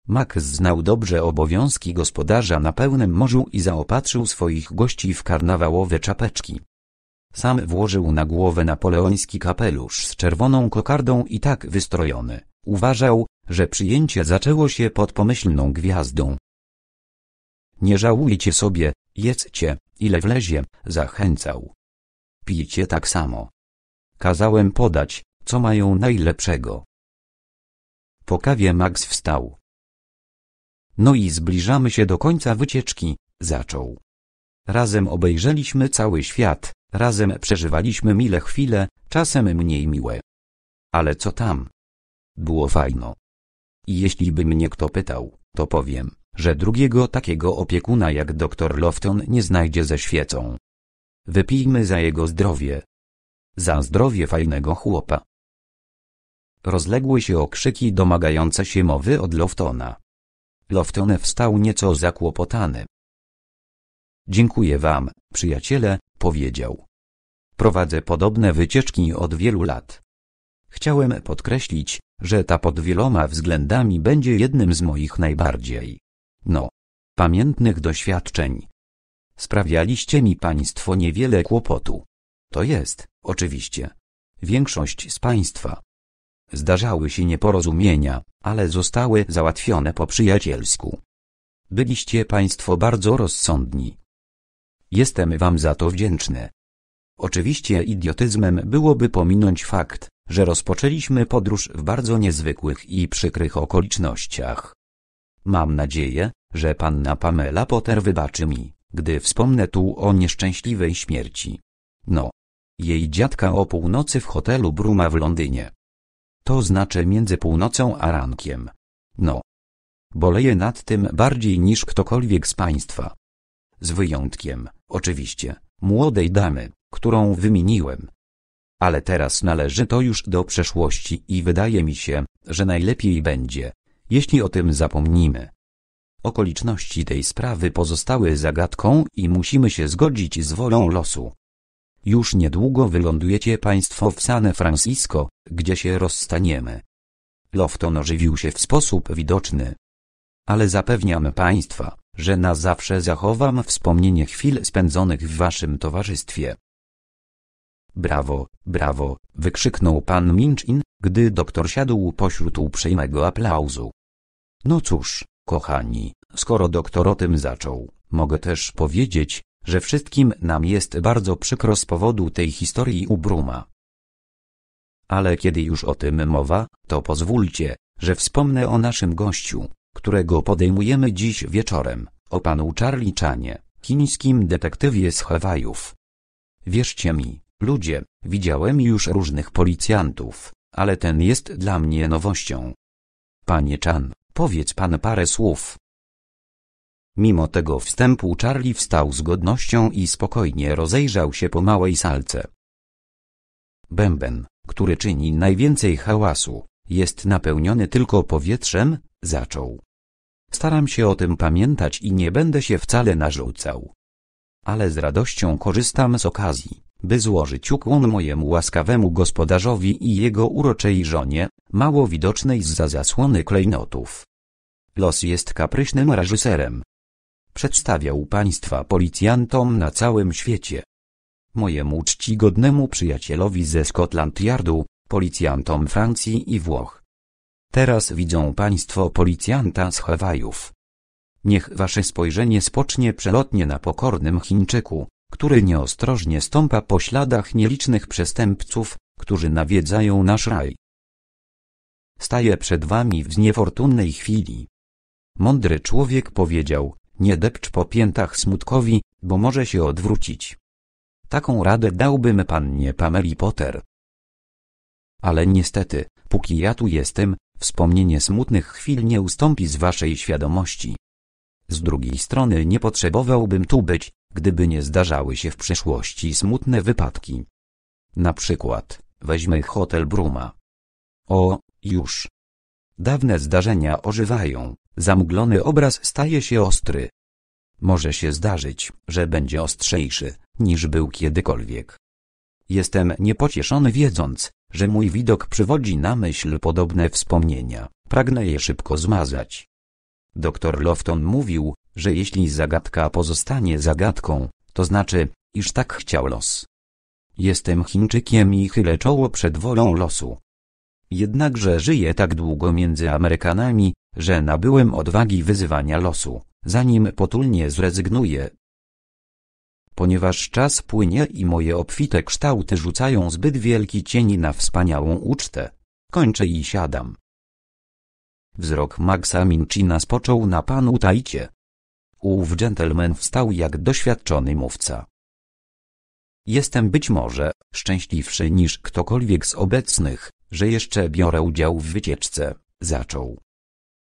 Max znał dobrze obowiązki gospodarza na pełnym morzu i zaopatrzył swoich gości w karnawałowe czapeczki. Sam włożył na głowę napoleoński kapelusz z czerwoną kokardą i tak wystrojony, uważał, że przyjęcie zaczęło się pod pomyślną gwiazdą. Nie żałujcie sobie, jedzcie, ile wlezie, zachęcał. Pijcie tak samo. Kazałem podać, co mają najlepszego. Po kawie Max wstał. No i zbliżamy się do końca wycieczki, zaczął. Razem obejrzeliśmy cały świat, razem przeżywaliśmy mile chwile, czasem mniej miłe. Ale co tam? Było fajno. I jeśli by mnie kto pytał, to powiem, że drugiego takiego opiekuna jak dr Lofton nie znajdzie ze świecą. Wypijmy za jego zdrowie. Za zdrowie fajnego chłopa. Rozległy się okrzyki domagające się mowy od Loftona. Lofton wstał nieco zakłopotany. Dziękuję wam, przyjaciele, powiedział. Prowadzę podobne wycieczki od wielu lat. Chciałem podkreślić, że ta pod wieloma względami będzie jednym z moich najbardziej. No, pamiętnych doświadczeń. Sprawialiście mi państwo niewiele kłopotu. To jest, oczywiście, większość z państwa. Zdarzały się nieporozumienia, ale zostały załatwione po przyjacielsku. Byliście Państwo bardzo rozsądni. Jestem Wam za to wdzięczny. Oczywiście idiotyzmem byłoby pominąć fakt, że rozpoczęliśmy podróż w bardzo niezwykłych i przykrych okolicznościach. Mam nadzieję, że panna Pamela Potter wybaczy mi, gdy wspomnę tu o nieszczęśliwej śmierci. No. Jej dziadka o północy w hotelu Bruma w Londynie to znaczy między północą a rankiem. No. Boleję nad tym bardziej niż ktokolwiek z Państwa. Z wyjątkiem, oczywiście, młodej damy, którą wymieniłem. Ale teraz należy to już do przeszłości i wydaje mi się, że najlepiej będzie, jeśli o tym zapomnimy. Okoliczności tej sprawy pozostały zagadką i musimy się zgodzić z wolą losu. Już niedługo wylądujecie Państwo w San Francisco, gdzie się rozstaniemy. Lofton ożywił się w sposób widoczny. Ale zapewniam Państwa, że na zawsze zachowam wspomnienie chwil spędzonych w Waszym towarzystwie. Brawo, brawo, wykrzyknął pan Minchin, gdy doktor siadł pośród uprzejmego aplauzu. No cóż, kochani, skoro doktor o tym zaczął, mogę też powiedzieć, że wszystkim nam jest bardzo przykro z powodu tej historii u Bruma. Ale kiedy już o tym mowa, to pozwólcie, że wspomnę o naszym gościu, którego podejmujemy dziś wieczorem, o panu Charlie Chanie, chińskim detektywie z Hawajów. Wierzcie mi, ludzie, widziałem już różnych policjantów, ale ten jest dla mnie nowością. Panie Chan, powiedz pan parę słów Mimo tego wstępu Charlie wstał z godnością i spokojnie rozejrzał się po małej salce. Bęben, który czyni najwięcej hałasu, jest napełniony tylko powietrzem, zaczął. Staram się o tym pamiętać i nie będę się wcale narzucał. Ale z radością korzystam z okazji, by złożyć ukłon mojemu łaskawemu gospodarzowi i jego uroczej żonie, mało widocznej z za zasłony klejnotów. Los jest kapryśnym reżyserem, przedstawiał państwa policjantom na całym świecie. Mojemu czcigodnemu przyjacielowi ze Scotland Yardu, policjantom Francji i Włoch. Teraz widzą państwo policjanta z Hawajów. Niech wasze spojrzenie spocznie przelotnie na pokornym Chińczyku, który nieostrożnie stąpa po śladach nielicznych przestępców, którzy nawiedzają nasz raj. Staję przed wami w zniefortunnej chwili. Mądry człowiek powiedział, nie depcz po piętach smutkowi, bo może się odwrócić. Taką radę dałbym pannie Pameli Potter. Ale niestety, póki ja tu jestem, wspomnienie smutnych chwil nie ustąpi z waszej świadomości. Z drugiej strony nie potrzebowałbym tu być, gdyby nie zdarzały się w przeszłości smutne wypadki. Na przykład, weźmy hotel Bruma. O, już. Dawne zdarzenia ożywają. Zamglony obraz staje się ostry. Może się zdarzyć, że będzie ostrzejszy, niż był kiedykolwiek. Jestem niepocieszony wiedząc, że mój widok przywodzi na myśl podobne wspomnienia, pragnę je szybko zmazać. Doktor Lofton mówił, że jeśli zagadka pozostanie zagadką, to znaczy, iż tak chciał los. Jestem Chińczykiem i chylę czoło przed wolą losu. Jednakże żyję tak długo między Amerykanami, że nabyłem odwagi wyzywania losu, zanim potulnie zrezygnuję. Ponieważ czas płynie i moje obfite kształty rzucają zbyt wielki cień na wspaniałą ucztę, kończę i siadam. Wzrok Maxa Minchina spoczął na panu Tajcie. Ów dżentelmen wstał jak doświadczony mówca. Jestem być może szczęśliwszy niż ktokolwiek z obecnych, że jeszcze biorę udział w wycieczce, zaczął.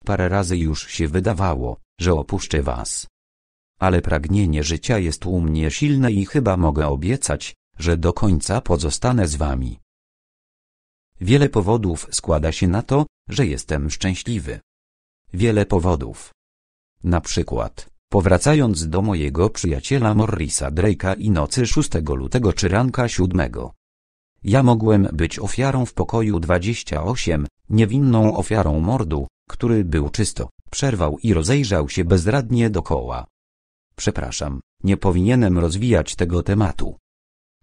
Parę razy już się wydawało, że opuszczę was. Ale pragnienie życia jest u mnie silne i chyba mogę obiecać, że do końca pozostanę z wami. Wiele powodów składa się na to, że jestem szczęśliwy. Wiele powodów. Na przykład, powracając do mojego przyjaciela Morrisa Drake'a i nocy 6 lutego czy ranka 7. Ja mogłem być ofiarą w pokoju 28, niewinną ofiarą mordu, który był czysto, przerwał i rozejrzał się bezradnie dokoła. Przepraszam, nie powinienem rozwijać tego tematu.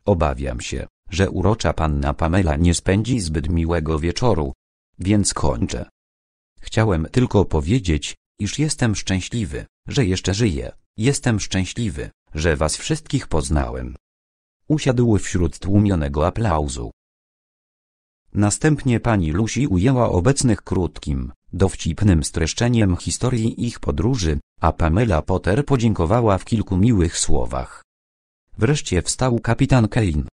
Obawiam się, że urocza panna Pamela nie spędzi zbyt miłego wieczoru, więc kończę. Chciałem tylko powiedzieć, iż jestem szczęśliwy, że jeszcze żyję, jestem szczęśliwy, że was wszystkich poznałem. Usiadł wśród tłumionego aplauzu. Następnie pani Lucy ujęła obecnych krótkim, dowcipnym streszczeniem historii ich podróży, a Pamela Potter podziękowała w kilku miłych słowach. Wreszcie wstał kapitan Kane.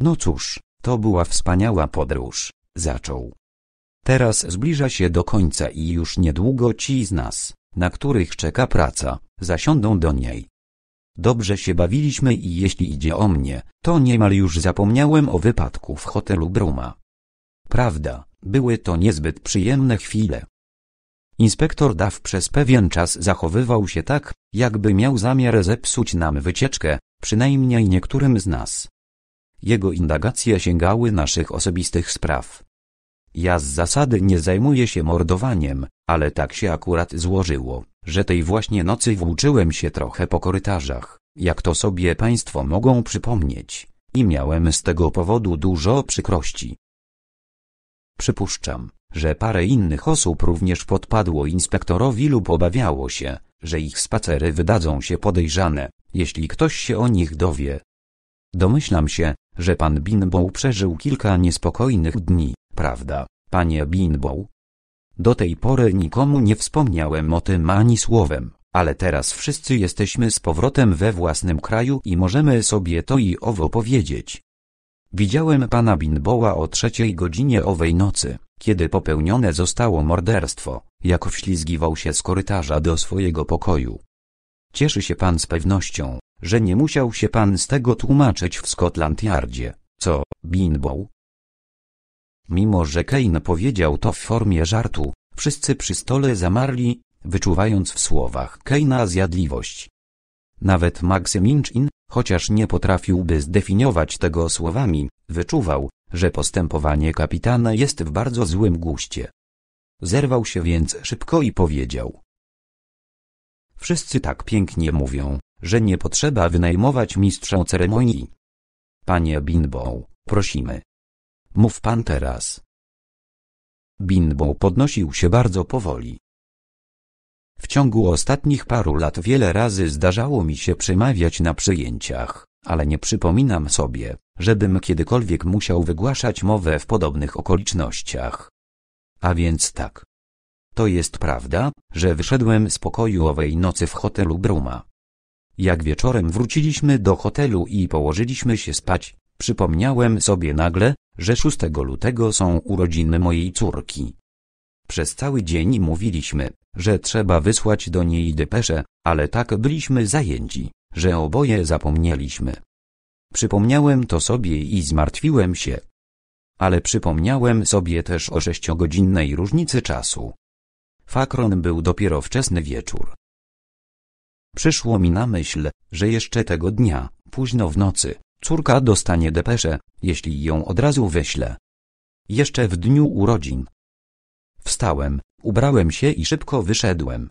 No cóż, to była wspaniała podróż, zaczął. Teraz zbliża się do końca i już niedługo ci z nas, na których czeka praca, zasiądą do niej. Dobrze się bawiliśmy i jeśli idzie o mnie, to niemal już zapomniałem o wypadku w hotelu Bruma. Prawda, były to niezbyt przyjemne chwile. Inspektor Daw przez pewien czas zachowywał się tak, jakby miał zamiar zepsuć nam wycieczkę, przynajmniej niektórym z nas. Jego indagacje sięgały naszych osobistych spraw. Ja z zasady nie zajmuję się mordowaniem, ale tak się akurat złożyło że tej właśnie nocy włóczyłem się trochę po korytarzach, jak to sobie Państwo mogą przypomnieć, i miałem z tego powodu dużo przykrości. Przypuszczam, że parę innych osób również podpadło inspektorowi lub obawiało się, że ich spacery wydadzą się podejrzane, jeśli ktoś się o nich dowie. Domyślam się, że pan Binbow przeżył kilka niespokojnych dni, prawda, panie Binbow? Do tej pory nikomu nie wspomniałem o tym ani słowem, ale teraz wszyscy jesteśmy z powrotem we własnym kraju i możemy sobie to i owo powiedzieć. Widziałem pana Binboła o trzeciej godzinie owej nocy, kiedy popełnione zostało morderstwo, jak wślizgiwał się z korytarza do swojego pokoju. Cieszy się pan z pewnością, że nie musiał się pan z tego tłumaczyć w Scotland Yardzie, co, Binbow? Mimo że Kane powiedział to w formie żartu, wszyscy przy stole zamarli, wyczuwając w słowach Keina zjadliwość. Nawet Maksyminchin, chociaż nie potrafiłby zdefiniować tego słowami, wyczuwał, że postępowanie kapitana jest w bardzo złym guście. Zerwał się więc szybko i powiedział. Wszyscy tak pięknie mówią, że nie potrzeba wynajmować mistrza ceremonii. Panie Binbow, prosimy. Mów pan teraz. Binbo podnosił się bardzo powoli. W ciągu ostatnich paru lat wiele razy zdarzało mi się przemawiać na przyjęciach, ale nie przypominam sobie, żebym kiedykolwiek musiał wygłaszać mowę w podobnych okolicznościach. A więc tak. To jest prawda, że wyszedłem z pokoju owej nocy w hotelu Bruma. Jak wieczorem wróciliśmy do hotelu i położyliśmy się spać, Przypomniałem sobie nagle, że 6 lutego są urodziny mojej córki. Przez cały dzień mówiliśmy, że trzeba wysłać do niej depesze, ale tak byliśmy zajęci, że oboje zapomnieliśmy. Przypomniałem to sobie i zmartwiłem się. Ale przypomniałem sobie też o sześciogodzinnej różnicy czasu. Fakron był dopiero wczesny wieczór. Przyszło mi na myśl, że jeszcze tego dnia, późno w nocy, Córka dostanie depeszę, jeśli ją od razu wyślę. Jeszcze w dniu urodzin. Wstałem, ubrałem się i szybko wyszedłem.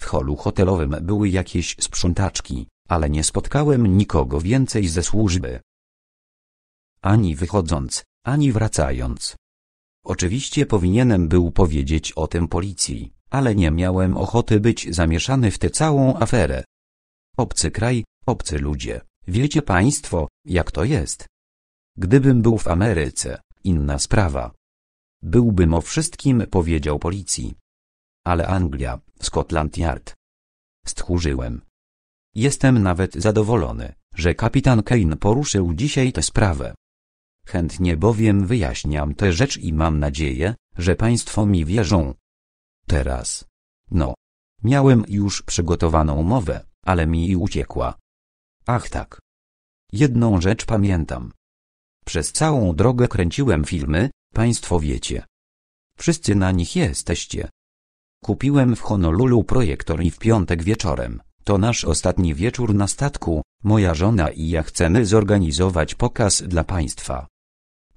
W holu hotelowym były jakieś sprzątaczki, ale nie spotkałem nikogo więcej ze służby. Ani wychodząc, ani wracając. Oczywiście powinienem był powiedzieć o tym policji, ale nie miałem ochoty być zamieszany w tę całą aferę. Obcy kraj, obcy ludzie. Wiecie Państwo, jak to jest? Gdybym był w Ameryce, inna sprawa. Byłbym o wszystkim powiedział policji. Ale Anglia, Scotland Yard. Stchórzyłem. Jestem nawet zadowolony, że kapitan Kane poruszył dzisiaj tę sprawę. Chętnie bowiem wyjaśniam tę rzecz i mam nadzieję, że Państwo mi wierzą. Teraz. No. Miałem już przygotowaną umowę, ale mi uciekła. Ach tak. Jedną rzecz pamiętam. Przez całą drogę kręciłem filmy, państwo wiecie. Wszyscy na nich jesteście. Kupiłem w Honolulu projektor i w piątek wieczorem, to nasz ostatni wieczór na statku, moja żona i ja chcemy zorganizować pokaz dla państwa.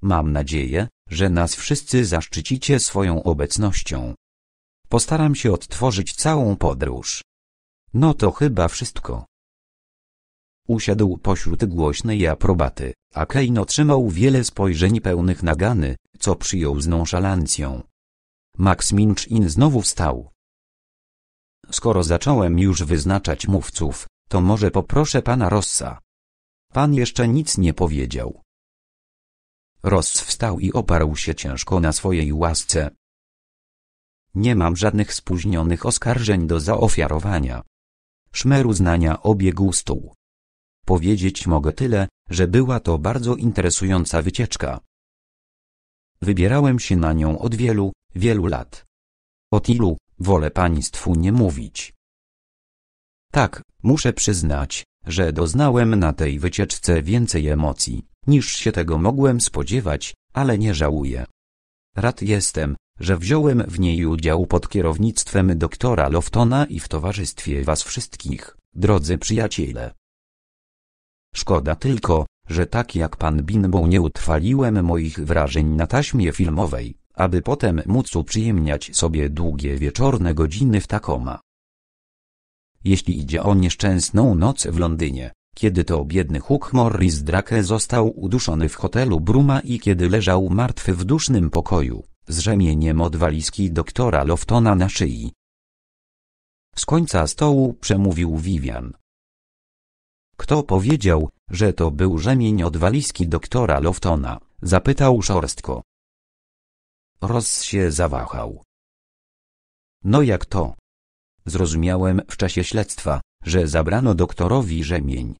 Mam nadzieję, że nas wszyscy zaszczycicie swoją obecnością. Postaram się odtworzyć całą podróż. No to chyba wszystko. Usiadł pośród głośnej aprobaty, a Kane otrzymał wiele spojrzeń pełnych nagany, co przyjął z nonszalancją. Max Minchin znowu wstał. Skoro zacząłem już wyznaczać mówców, to może poproszę pana Rossa. Pan jeszcze nic nie powiedział. Ross wstał i oparł się ciężko na swojej łasce. Nie mam żadnych spóźnionych oskarżeń do zaofiarowania. Szmer uznania obiegł stół. Powiedzieć mogę tyle, że była to bardzo interesująca wycieczka. Wybierałem się na nią od wielu, wielu lat. Od ilu, wolę państwu nie mówić. Tak, muszę przyznać, że doznałem na tej wycieczce więcej emocji, niż się tego mogłem spodziewać, ale nie żałuję. Rad jestem, że wziąłem w niej udział pod kierownictwem doktora Loftona i w towarzystwie was wszystkich, drodzy przyjaciele. Szkoda tylko, że tak jak pan Bimbo nie utrwaliłem moich wrażeń na taśmie filmowej, aby potem móc uprzyjemniać sobie długie wieczorne godziny w Takoma. Jeśli idzie o nieszczęsną noc w Londynie, kiedy to biedny Hugh Morris Drake został uduszony w hotelu Bruma i kiedy leżał martwy w dusznym pokoju, z rzemieniem od walizki doktora Loftona na szyi. Z końca stołu przemówił Vivian, kto powiedział, że to był rzemień od walizki doktora Loftona? Zapytał szorstko. Ross się zawahał. No jak to? Zrozumiałem w czasie śledztwa, że zabrano doktorowi rzemień.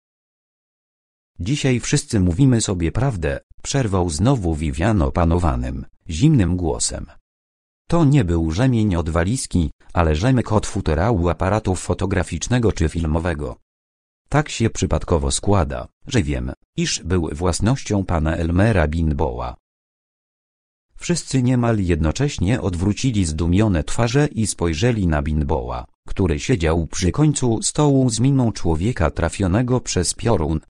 Dzisiaj wszyscy mówimy sobie prawdę, przerwał znowu Vivian opanowanym, zimnym głosem. To nie był rzemień od walizki, ale rzemek od futerału aparatu fotograficznego czy filmowego. Tak się przypadkowo składa, że wiem, iż był własnością pana Elmera Binboa. Wszyscy niemal jednocześnie odwrócili zdumione twarze i spojrzeli na Binboa, który siedział przy końcu stołu z miną człowieka trafionego przez piorun,